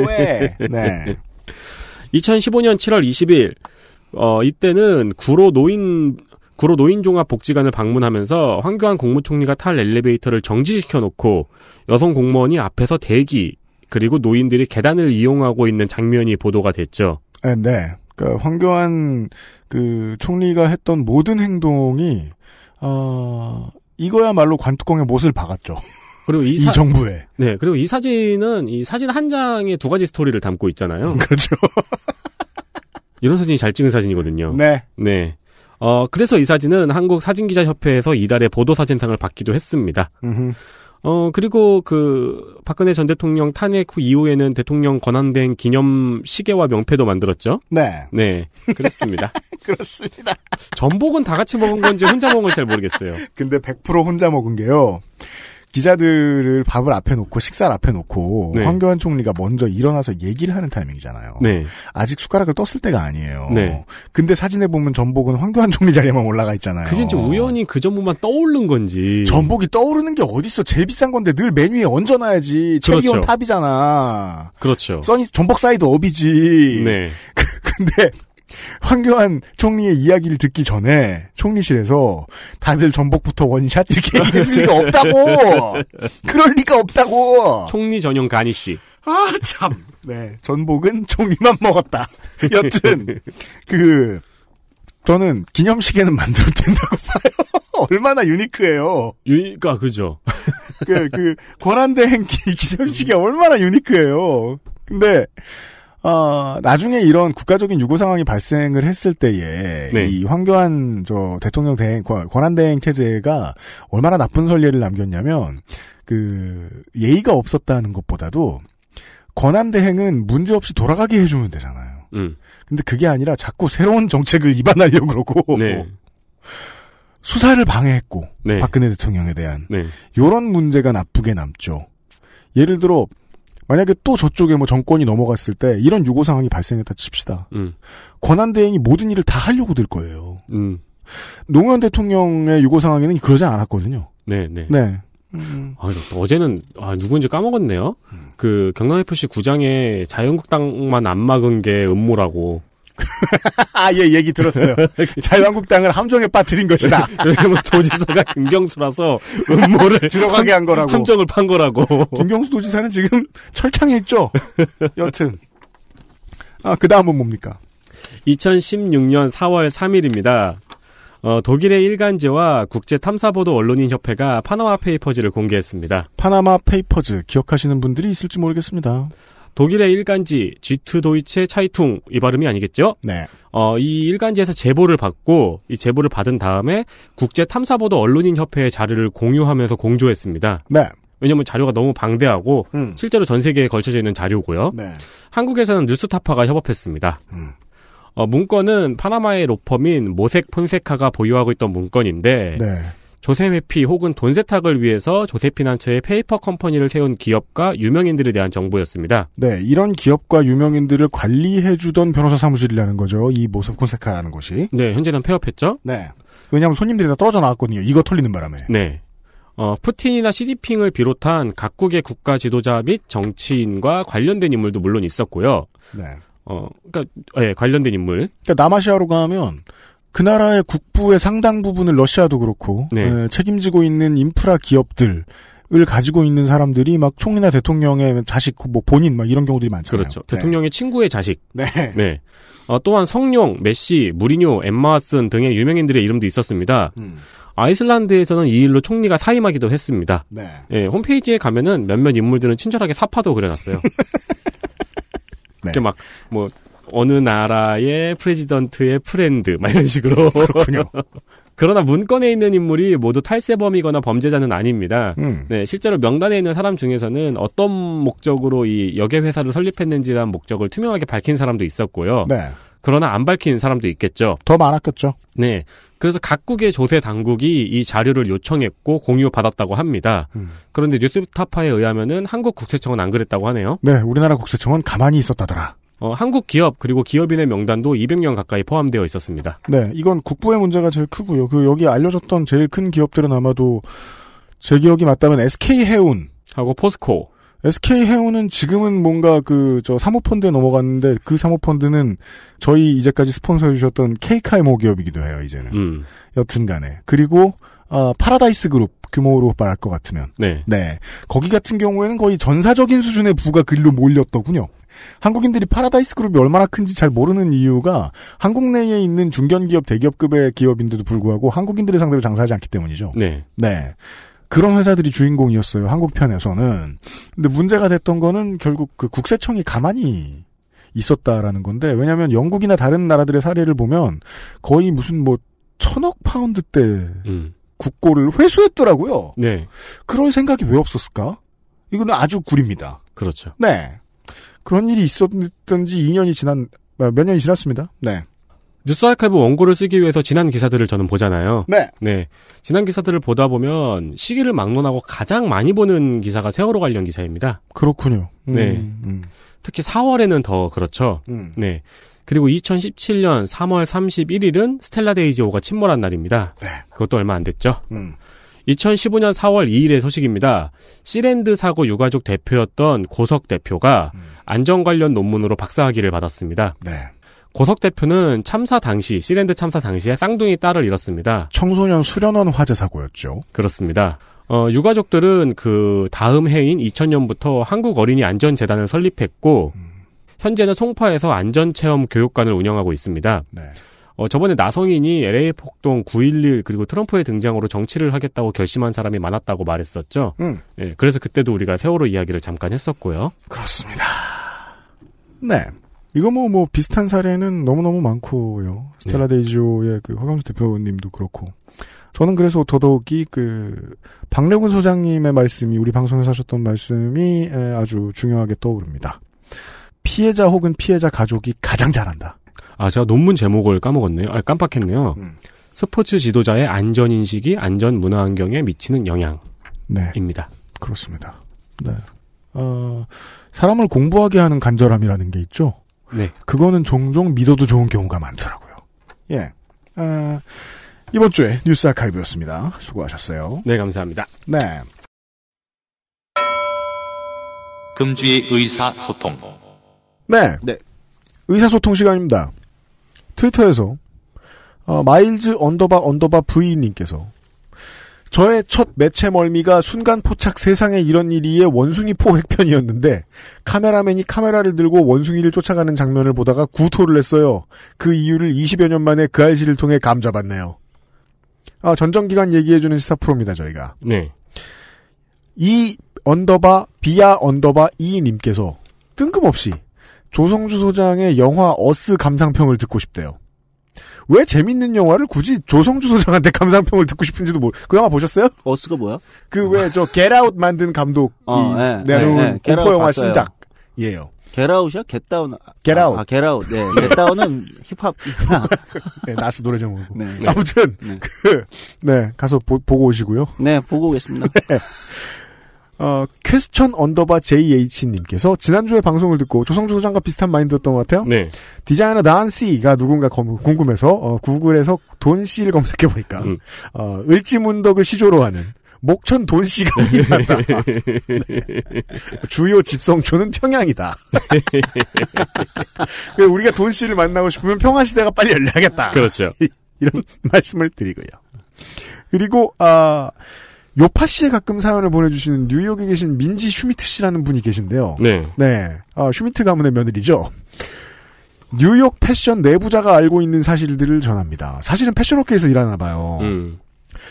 [SPEAKER 1] 왜? 네.
[SPEAKER 3] 2015년 7월 20일 어, 이때는 구로 노인 구로 노인종합복지관을 방문하면서 황교안 국무총리가 탈 엘리베이터를 정지시켜 놓고 여성 공무원이 앞에서 대기 그리고 노인들이 계단을 이용하고 있는 장면이 보도가 됐죠.
[SPEAKER 1] 네, 네. 그러니까 황교안 그 총리가 했던 모든 행동이 어 이거야말로 관뚜껑의 못을 박았죠. 그리고 이, 사, 이 정부에.
[SPEAKER 3] 네, 그리고 이 사진은 이 사진 한 장에 두 가지 스토리를 담고 있잖아요. 그렇죠. 이런 사진이 잘 찍은 사진이거든요. 네. 네. 어, 그래서 이 사진은 한국 사진기자협회에서 이달에 보도사진상을 받기도 했습니다. 어, 그리고 그, 박근혜 전 대통령 탄핵 후 이후에는 대통령 권한된 기념 시계와 명패도 만들었죠?
[SPEAKER 1] 네. 네. 그렇습니다. 그렇습니다. 전복은 다 같이 먹은 건지 혼자 먹은 건지 잘 모르겠어요. 근데 100% 혼자 먹은 게요. 기자들을 밥을 앞에 놓고 식사를 앞에 놓고 네. 황교안 총리가 먼저 일어나서 얘기를 하는 타이밍이잖아요. 네. 아직 숟가락을 떴을 때가 아니에요. 네. 근데 사진에 보면 전복은 황교안 총리 자리에만 올라가 있잖아요. 그게 이제 우연히 그 전복만 떠오른 건지. 전복이 떠오르는 게 어딨어? 제일 비싼 건데 늘 메뉴에 얹어놔야지. 체리온 그렇죠. 탑이잖아. 그렇죠. 써니 전복 사이드 업이지. 네. 근데 황교안 총리의 이야기를 듣기 전에 총리실에서 다들 전복부터 원샷 이렇게 얘기했을 리가 없다고. 그럴 리가 없다고. 총리 전용 가니 씨. 아 참. 네, 전복은 총리만 먹었다. 여튼 그 저는 기념식에는 만들어도 된다고 봐요. 얼마나 유니크해요. 유니까 그죠. 그, 그, 권한대행 기념식에 얼마나 유니크해요. 근데, 어, 나중에 이런 국가적인 유고 상황이 발생을 했을 때에 네. 이 황교안 저 대통령 대행 권한 대행 체제가 얼마나 나쁜 선례를 남겼냐면 그 예의가 없었다는 것보다도 권한 대행은 문제 없이 돌아가게 해주면 되잖아요. 음. 근데 그게 아니라 자꾸 새로운 정책을 입안하려고 그러고 네. 수사를 방해했고 네. 박근혜 대통령에 대한 네. 이런 문제가 나쁘게 남죠. 예를 들어 만약에 또 저쪽에 뭐 정권이 넘어갔을 때 이런 유고 상황이 발생했다 칩시다. 음. 권한 대행이 모든 일을 다 하려고 들 거예요. 음. 노무현 대통령의 유고 상황에는 그러지 않았거든요.
[SPEAKER 3] 네, 네. 네. 음. 아, 어제는 아 누구인지 까먹었네요. 그 경남 FC 구장에 자유한국당만 안 막은 게 음모라고
[SPEAKER 1] 아, 예, 얘기 들었어요. 자유한국당을 함정에 빠뜨린 것이다. 왜냐면 도지사가 뭐 김경수라서 음모를 들어가게 한 거라고. 함정을 판 거라고. 김경수 도지사는 지금 철창에 있죠. 여튼. 아, 그 다음은 뭡니까?
[SPEAKER 3] 2016년 4월 3일입니다. 어, 독일의 일간지와 국제 탐사보도 언론인 협회가 파나마 페이퍼즈를 공개했습니다.
[SPEAKER 1] 파나마 페이퍼즈 기억하시는 분들이 있을지 모르겠습니다.
[SPEAKER 3] 독일의 일간지 지2 도이체 차이퉁 이 발음이 아니겠죠? 네. 어, 이 일간지에서 제보를 받고 이 제보를 받은 다음에 국제 탐사보도 언론인 협회의 자료를 공유하면서 공조했습니다. 네. 왜냐면 자료가 너무 방대하고 음. 실제로 전 세계에 걸쳐져 있는 자료고요. 네. 한국에서는 뉴스타파가 협업했습니다. 음. 어, 문건은 파나마의 로펌인 모색 폰세카가 보유하고 있던 문건인데 네. 조세회피 혹은 돈 세탁을 위해서 조세피난처에 페이퍼 컴퍼니를 세운 기업과 유명인들에 대한 정보였습니다.
[SPEAKER 1] 네, 이런 기업과 유명인들을 관리해주던 변호사 사무실이라는 거죠. 이 모습 콘세카라는 것이. 네, 현재는 폐업했죠. 네. 왜냐하면 손님들이 다 떨어져 나왔거든요. 이거 털리는 바람에.
[SPEAKER 3] 네. 어, 푸틴이나 시디핑을 비롯한 각국의 국가 지도자 및 정치인과 관련된 인물도 물론 있었고요. 네. 어, 그니까 예, 관련된 인물.
[SPEAKER 1] 그러니까 남아시아로 가면 그 나라의 국부의 상당 부분을 러시아도 그렇고 네. 예, 책임지고 있는 인프라 기업들 을 가지고 있는 사람들이 막 총리나 대통령의 자식, 뭐 본인 막 이런 경우들이 많잖아요. 그렇죠. 네. 대통령의
[SPEAKER 3] 친구의 자식. 네. 네. 어, 또한 성룡, 메시, 무리뉴 엠마슨 등의 유명인들의 이름도 있었습니다. 음. 아이슬란드에서는 이 일로 총리가 사임하기도 했습니다. 네. 네 홈페이지에 가면은 몇몇 인물들은 친절하게 사파도 그려놨어요. 네. 이렇게 막뭐 어느 나라의 프레지던트의 프렌드 막 이런 식으로 그렇군요. 그러나 문건에 있는 인물이 모두 탈세범이거나 범죄자는 아닙니다. 음. 네, 실제로 명단에 있는 사람 중에서는 어떤 목적으로 이 여객 회사를 설립했는지란 목적을 투명하게 밝힌 사람도 있었고요. 네. 그러나 안 밝힌 사람도 있겠죠.
[SPEAKER 1] 더 많았겠죠.
[SPEAKER 3] 네. 그래서 각국의 조세 당국이 이 자료를 요청했고 공유받았다고 합니다. 음. 그런데 뉴스타파에 의하면은 한국 국세청은 안 그랬다고 하네요.
[SPEAKER 1] 네, 우리나라 국세청은 가만히 있었다더라.
[SPEAKER 3] 어, 한국 기업 그리고 기업인의 명단도 200명 가까이 포함되어 있었습니다.
[SPEAKER 1] 네, 이건 국부의 문제가 제일 크고요. 그 여기 알려졌던 제일 큰 기업들은 아마도 제 기억이 맞다면 SK 해운 하고 포스코. SK 해운은 지금은 뭔가 그 저 사모펀드에 넘어갔는데 그 사모펀드는 저희 이제까지 스폰서해 주셨던 케이카의 모기업이기도 해요. 이제는 음. 여튼간에 그리고 아 파라다이스 그룹 규모로 말할 것 같으면. 네. 네. 거기 같은 경우에는 거의 전사적인 수준의 부가 그 글로 몰렸더군요. 한국인들이 파라다이스 그룹이 얼마나 큰지 잘 모르는 이유가 한국 내에 있는 중견기업 대기업급의 기업인데도 불구하고 한국인들의 상대로 장사하지 않기 때문이죠. 네. 네. 그런 회사들이 주인공이었어요. 한국 편에서는. 근데 문제가 됐던 거는 결국 그 국세청이 가만히 있었다라는 건데 왜냐하면 영국이나 다른 나라들의 사례를 보면 거의 무슨 뭐 천억 파운드 때 음. 국고를 회수했더라고요. 네. 그럴 생각이 왜 없었을까? 이거는 아주 구립니다. 그렇죠. 네. 그런 일이 있었던 지 2년이 지난, 아, 몇 년이 지났습니다. 네.
[SPEAKER 3] 뉴스 아카이브 원고를 쓰기 위해서 지난 기사들을 저는 보잖아요. 네. 네. 지난 기사들을 보다 보면 시기를 막론하고 가장 많이 보는 기사가 세월호 관련 기사입니다.
[SPEAKER 1] 그렇군요. 음, 네. 음.
[SPEAKER 3] 특히 4월에는 더 그렇죠. 음. 네. 그리고 2017년 3월 31일은 스텔라 데이지호가 침몰한 날입니다. 네. 그것도 얼마 안 됐죠. 2015년 4월 2일의 소식입니다. 시랜드 사고 유가족 대표였던 고석 대표가 음. 안전 관련 논문으로 박사학위를 받았습니다. 네. 고석 대표는 참사 당시 시랜드 참사 당시에 쌍둥이 딸을 잃었습니다. 청소년 수련원 화재 사고였죠. 그렇습니다. 어, 유가족들은 그 다음 해인 2000년부터 한국 어린이 안전재단을 설립했고 음. 현재는 송파에서 안전체험 교육관을 운영하고 있습니다. 네. 어, 저번에 나성인이 LA 폭동 9.11 그리고 트럼프의 등장으로 정치를 하겠다고 결심한 사람이 많았다고 말했었죠. 음. 예, 그래서 그때도 우리가 세월호 이야기를 잠깐 했었고요.
[SPEAKER 1] 그렇습니다. 네. 이거 뭐, 뭐, 비슷한 사례는 너무너무 많고요. 스텔라 네. 데이지오의 그 허경수 대표님도 그렇고. 저는 그래서 더더욱이 그, 박래군 소장님의 말씀이, 우리 방송에서 하셨던 말씀이 아주 중요하게 떠오릅니다. 피해자 혹은 피해자 가족이 가장 잘한다.
[SPEAKER 3] 아, 제가 논문 제목을 까먹었네요. 아, 깜빡했네요. 음. 스포츠 지도자의 안전 인식이 안전 문화 환경에 미치는 영향입니다. 네. 그렇습니다.
[SPEAKER 1] 네. 어, 사람을 공부하게 하는 간절함이라는 게 있죠. 네. 그거는 종종 믿어도 좋은 경우가 많더라고요. 예. 아, 이번 주에 뉴스 아카이브였습니다. 수고하셨어요. 네, 감사합니다. 네. 금주의
[SPEAKER 3] 의사소통.
[SPEAKER 1] 네. 네. 의사소통 시간입니다. 트위터에서 어, 마일즈 언더바 언더바 V님께서 저의 첫 매체 멀미가 순간 포착 세상에 이런 일이의 원숭이 포획편이었는데 카메라맨이 카메라를 들고 원숭이를 쫓아가는 장면을 보다가 구토를 했어요. 그 이유를 20여 년 만에 그 알씨를 통해 감잡았네요. 아, 전정기간 얘기해주는 시사 프로입니다 저희가. 네. 이 언더바 비아 언더바 이님께서 뜬금없이 조성주 소장의 영화 어스 감상평을 듣고 싶대요. 왜 재밌는 영화를 굳이 조성주 소장한테 감상평을 듣고 싶은지도 모르. 그 영화 보셨어요? 어스가 뭐야? 그 왜저 게라웃 만든 감독이 어, 네, 내놓은 네, 네, 공포 영화 봤어요. 신작이에요.
[SPEAKER 2] 게라웃이야? 겟다운. 게라웃. 아, 게라웃. 아, 네.
[SPEAKER 1] 겟다운은 힙합. 네, 나스 노래 제목이고. 네, 네. 아무튼 네. 그, 네 가서 보, 보고 오시고요. 네, 보고 오겠습니다. 네. 어, 퀘스천 언더바 JH님께서 지난주에 방송을 듣고 조성주 소장과 비슷한 마인드였던 것 같아요. 네. 디자이너 나난 씨가 누군가 궁금해서 어, 구글에서 돈 씨를 검색해보니까 음. 어, 을지문덕을 시조로 하는 목천 돈 씨가 일어다 네. 네. 주요 집성초는 평양이다. 우리가 돈 씨를 만나고 싶으면 평화시대가 빨리 열려야겠다. 그렇죠. 이런 말씀을 드리고요. 그리고 아 어, 요파 씨에 가끔 사연을 보내주시는 뉴욕에 계신 민지 슈미트 씨라는 분이 계신데요. 네. 네. 아, 슈미트 가문의 며느리죠. 뉴욕 패션 내부자가 알고 있는 사실들을 전합니다. 사실은 패션업계에서 일하나 봐요. 음.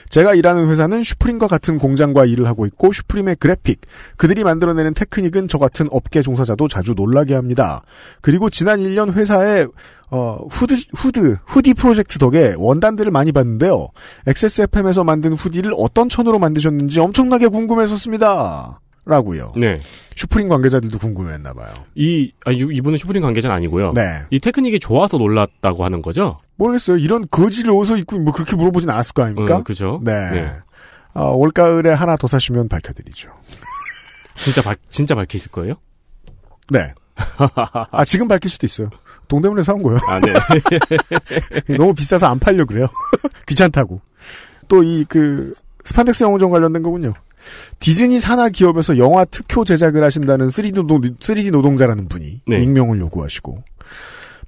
[SPEAKER 1] 제가 일하는 회사는 슈프림과 같은 공장과 일을 하고 있고 슈프림의 그래픽, 그들이 만들어내는 테크닉은 저 같은 업계 종사자도 자주 놀라게 합니다. 그리고 지난 1년 회사의 어, 후드, 후드, 후디 프로젝트 덕에 원단들을 많이 봤는데요. XSFM에서 만든 후디를 어떤 천으로 만드셨는지 엄청나게 궁금했었습니다. 라고요. 네. 슈프림 관계자들도 궁금했나
[SPEAKER 3] 봐요. 이 아, 이분은 슈프림 관계자는 아니고요. 네. 이 테크닉이 좋아서 놀랐다고 하는
[SPEAKER 1] 거죠? 모르겠어요. 이런 거지를 어디서 입고 뭐 그렇게 물어보진 않았을 거 아닙니까? 음, 그죠. 네. 네. 어, 올가을에 하나 더 사시면 밝혀드리죠.
[SPEAKER 3] 진짜 밝 진짜 밝히실 거예요?
[SPEAKER 1] 네. 아 지금 밝힐 수도 있어요. 동대문에 서온 거예요. 아, 네. 너무 비싸서 안 팔려 그래요. 귀찮다고. 또 이 그 스판덱스 영호전 관련된 거군요. 디즈니 산하 기업에서 영화 특효 제작을 하신다는 3D 노동, 3D 노동자라는 분이 네. 익명을 요구하시고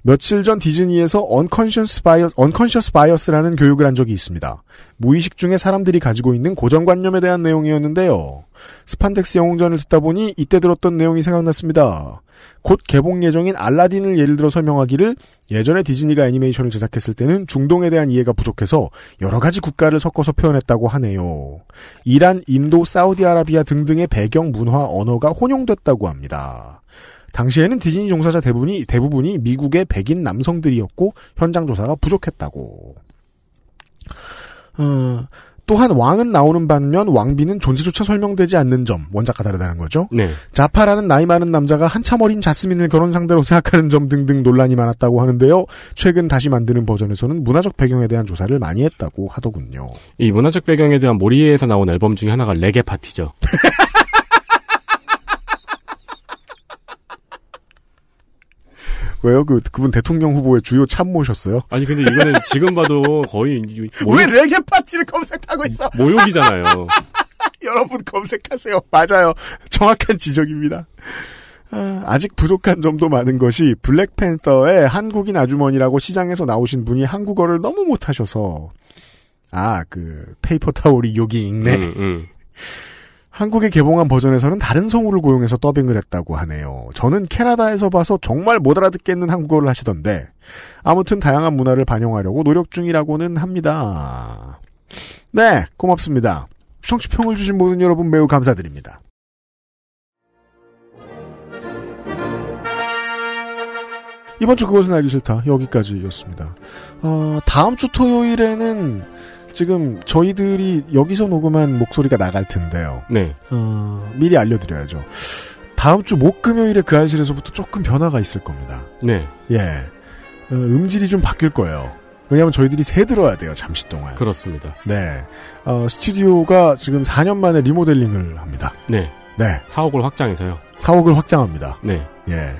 [SPEAKER 1] 며칠 전 디즈니에서 언컨셔스 바이어스, 언컨셔스 바이어스라는 교육을 한 적이 있습니다. 무의식 중에 사람들이 가지고 있는 고정관념에 대한 내용이었는데요. 스판덱스 영웅전을 듣다 보니 이때 들었던 내용이 생각났습니다. 곧 개봉 예정인 알라딘을 예를 들어 설명하기를 예전에 디즈니가 애니메이션을 제작했을 때는 중동에 대한 이해가 부족해서 여러 가지 국가를 섞어서 표현했다고 하네요. 이란, 인도, 사우디아라비아 등등의 배경 문화 언어가 혼용됐다고 합니다. 당시에는 디즈니 종사자 대부분이, 대부분이 미국의 백인 남성들이었고 현장 조사가 부족했다고. 어, 또한 왕은 나오는 반면 왕비는 존재조차 설명되지 않는 점 원작과 다르다는 거죠. 네. 자파라는 나이 많은 남자가 한참 어린 자스민을 결혼 상대로 생각하는 점 등등 논란이 많았다고 하는데요. 최근 다시 만드는 버전에서는 문화적 배경에 대한 조사를 많이 했다고 하더군요.
[SPEAKER 3] 이 문화적 배경에 대한 모리에서
[SPEAKER 1] 나온 앨범 중에 하나가 레게 파티죠. 왜요? 그 그분 대통령 후보의 주요 참모셨어요? 아니 근데 이거는 지금 봐도 거의 모욕... 왜 레게 파티를 검색하고 있어? 모욕이잖아요. 여러분 검색하세요. 맞아요. 정확한 지적입니다. 아, 아직 부족한 점도 많은 것이 블랙팬서의 한국인 아주머니라고 시장에서 나오신 분이 한국어를 너무 못하셔서 아 그 페이퍼 타올이 여기 있네 음, 음. 한국에 개봉한 버전에서는 다른 성우를 고용해서 더빙을 했다고 하네요. 저는 캐나다에서 봐서 정말 못 알아듣겠는 한국어를 하시던데 아무튼 다양한 문화를 반영하려고 노력 중이라고는 합니다. 네, 고맙습니다. 청취평을 주신 모든 여러분 매우 감사드립니다. 이번 주 그것은 알기 싫다 여기까지였습니다. 어, 다음 주 토요일에는 지금 저희들이 여기서 녹음한 목소리가 나갈 텐데요.
[SPEAKER 3] 네. 어,
[SPEAKER 1] 미리 알려드려야죠. 다음 주목 금요일에 그안실에서부터 조금 변화가 있을 겁니다. 네. 예. 어, 음질이 좀 바뀔 거예요. 왜냐하면 저희들이 새 들어야 돼요 잠시 동안.
[SPEAKER 3] 그렇습니다.
[SPEAKER 1] 네. 어, 스튜디오가 지금 4년 만에 리모델링을 합니다.
[SPEAKER 3] 네. 네. 사옥을 확장해서요.
[SPEAKER 1] 사옥을 확장합니다. 네. 예.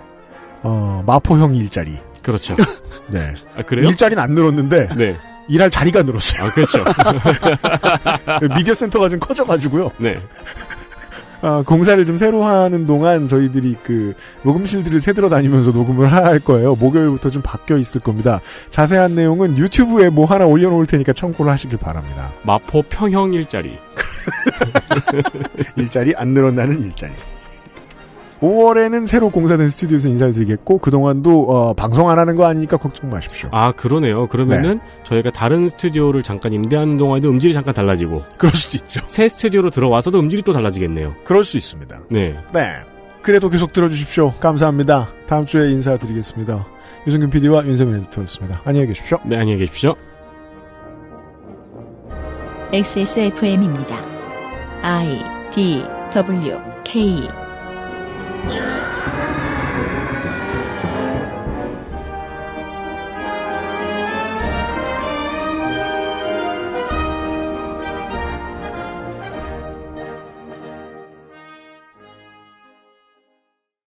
[SPEAKER 1] 어, 마포형 일자리. 그렇죠. 네. 아, 그래요? 일자리는 안 늘었는데. 네. 일할 자리가 늘었어요. 아, 그렇죠. 미디어 센터가 좀 커져가지고요. 네. 아, 공사를 좀 새로 하는 동안 저희들이 그 녹음실들을 새들어 다니면서 녹음을 할 거예요. 목요일부터 좀 바뀌어 있을 겁니다. 자세한 내용은 유튜브에 뭐 하나 올려놓을 테니까 참고를 하시길 바랍니다.
[SPEAKER 3] 마포 평형 일자리.
[SPEAKER 1] 일자리 안 늘어나는 일자리. 5월에는 새로 공사된 스튜디오에서 인사를 드리겠고 그동안도 어, 방송 안 하는 거 아니니까 걱정 마십시오. 아
[SPEAKER 3] 그러네요. 그러면은 네. 저희가 다른 스튜디오를 잠깐 임대하는 동안에도 음질이 잠깐 달라지고 그럴 수도 있죠. 새 스튜디오로 들어와서도 음질이 또 달라지겠네요. 그럴 수 있습니다. 네.
[SPEAKER 1] 네. 그래도 계속 들어주십시오. 감사합니다. 다음 주에 인사드리겠습니다. 유승균 PD와 윤세민 에디터였습니다. 안녕히 계십시오. 네, 안녕히 계십시오. XSFM입니다. I D W K Yeah.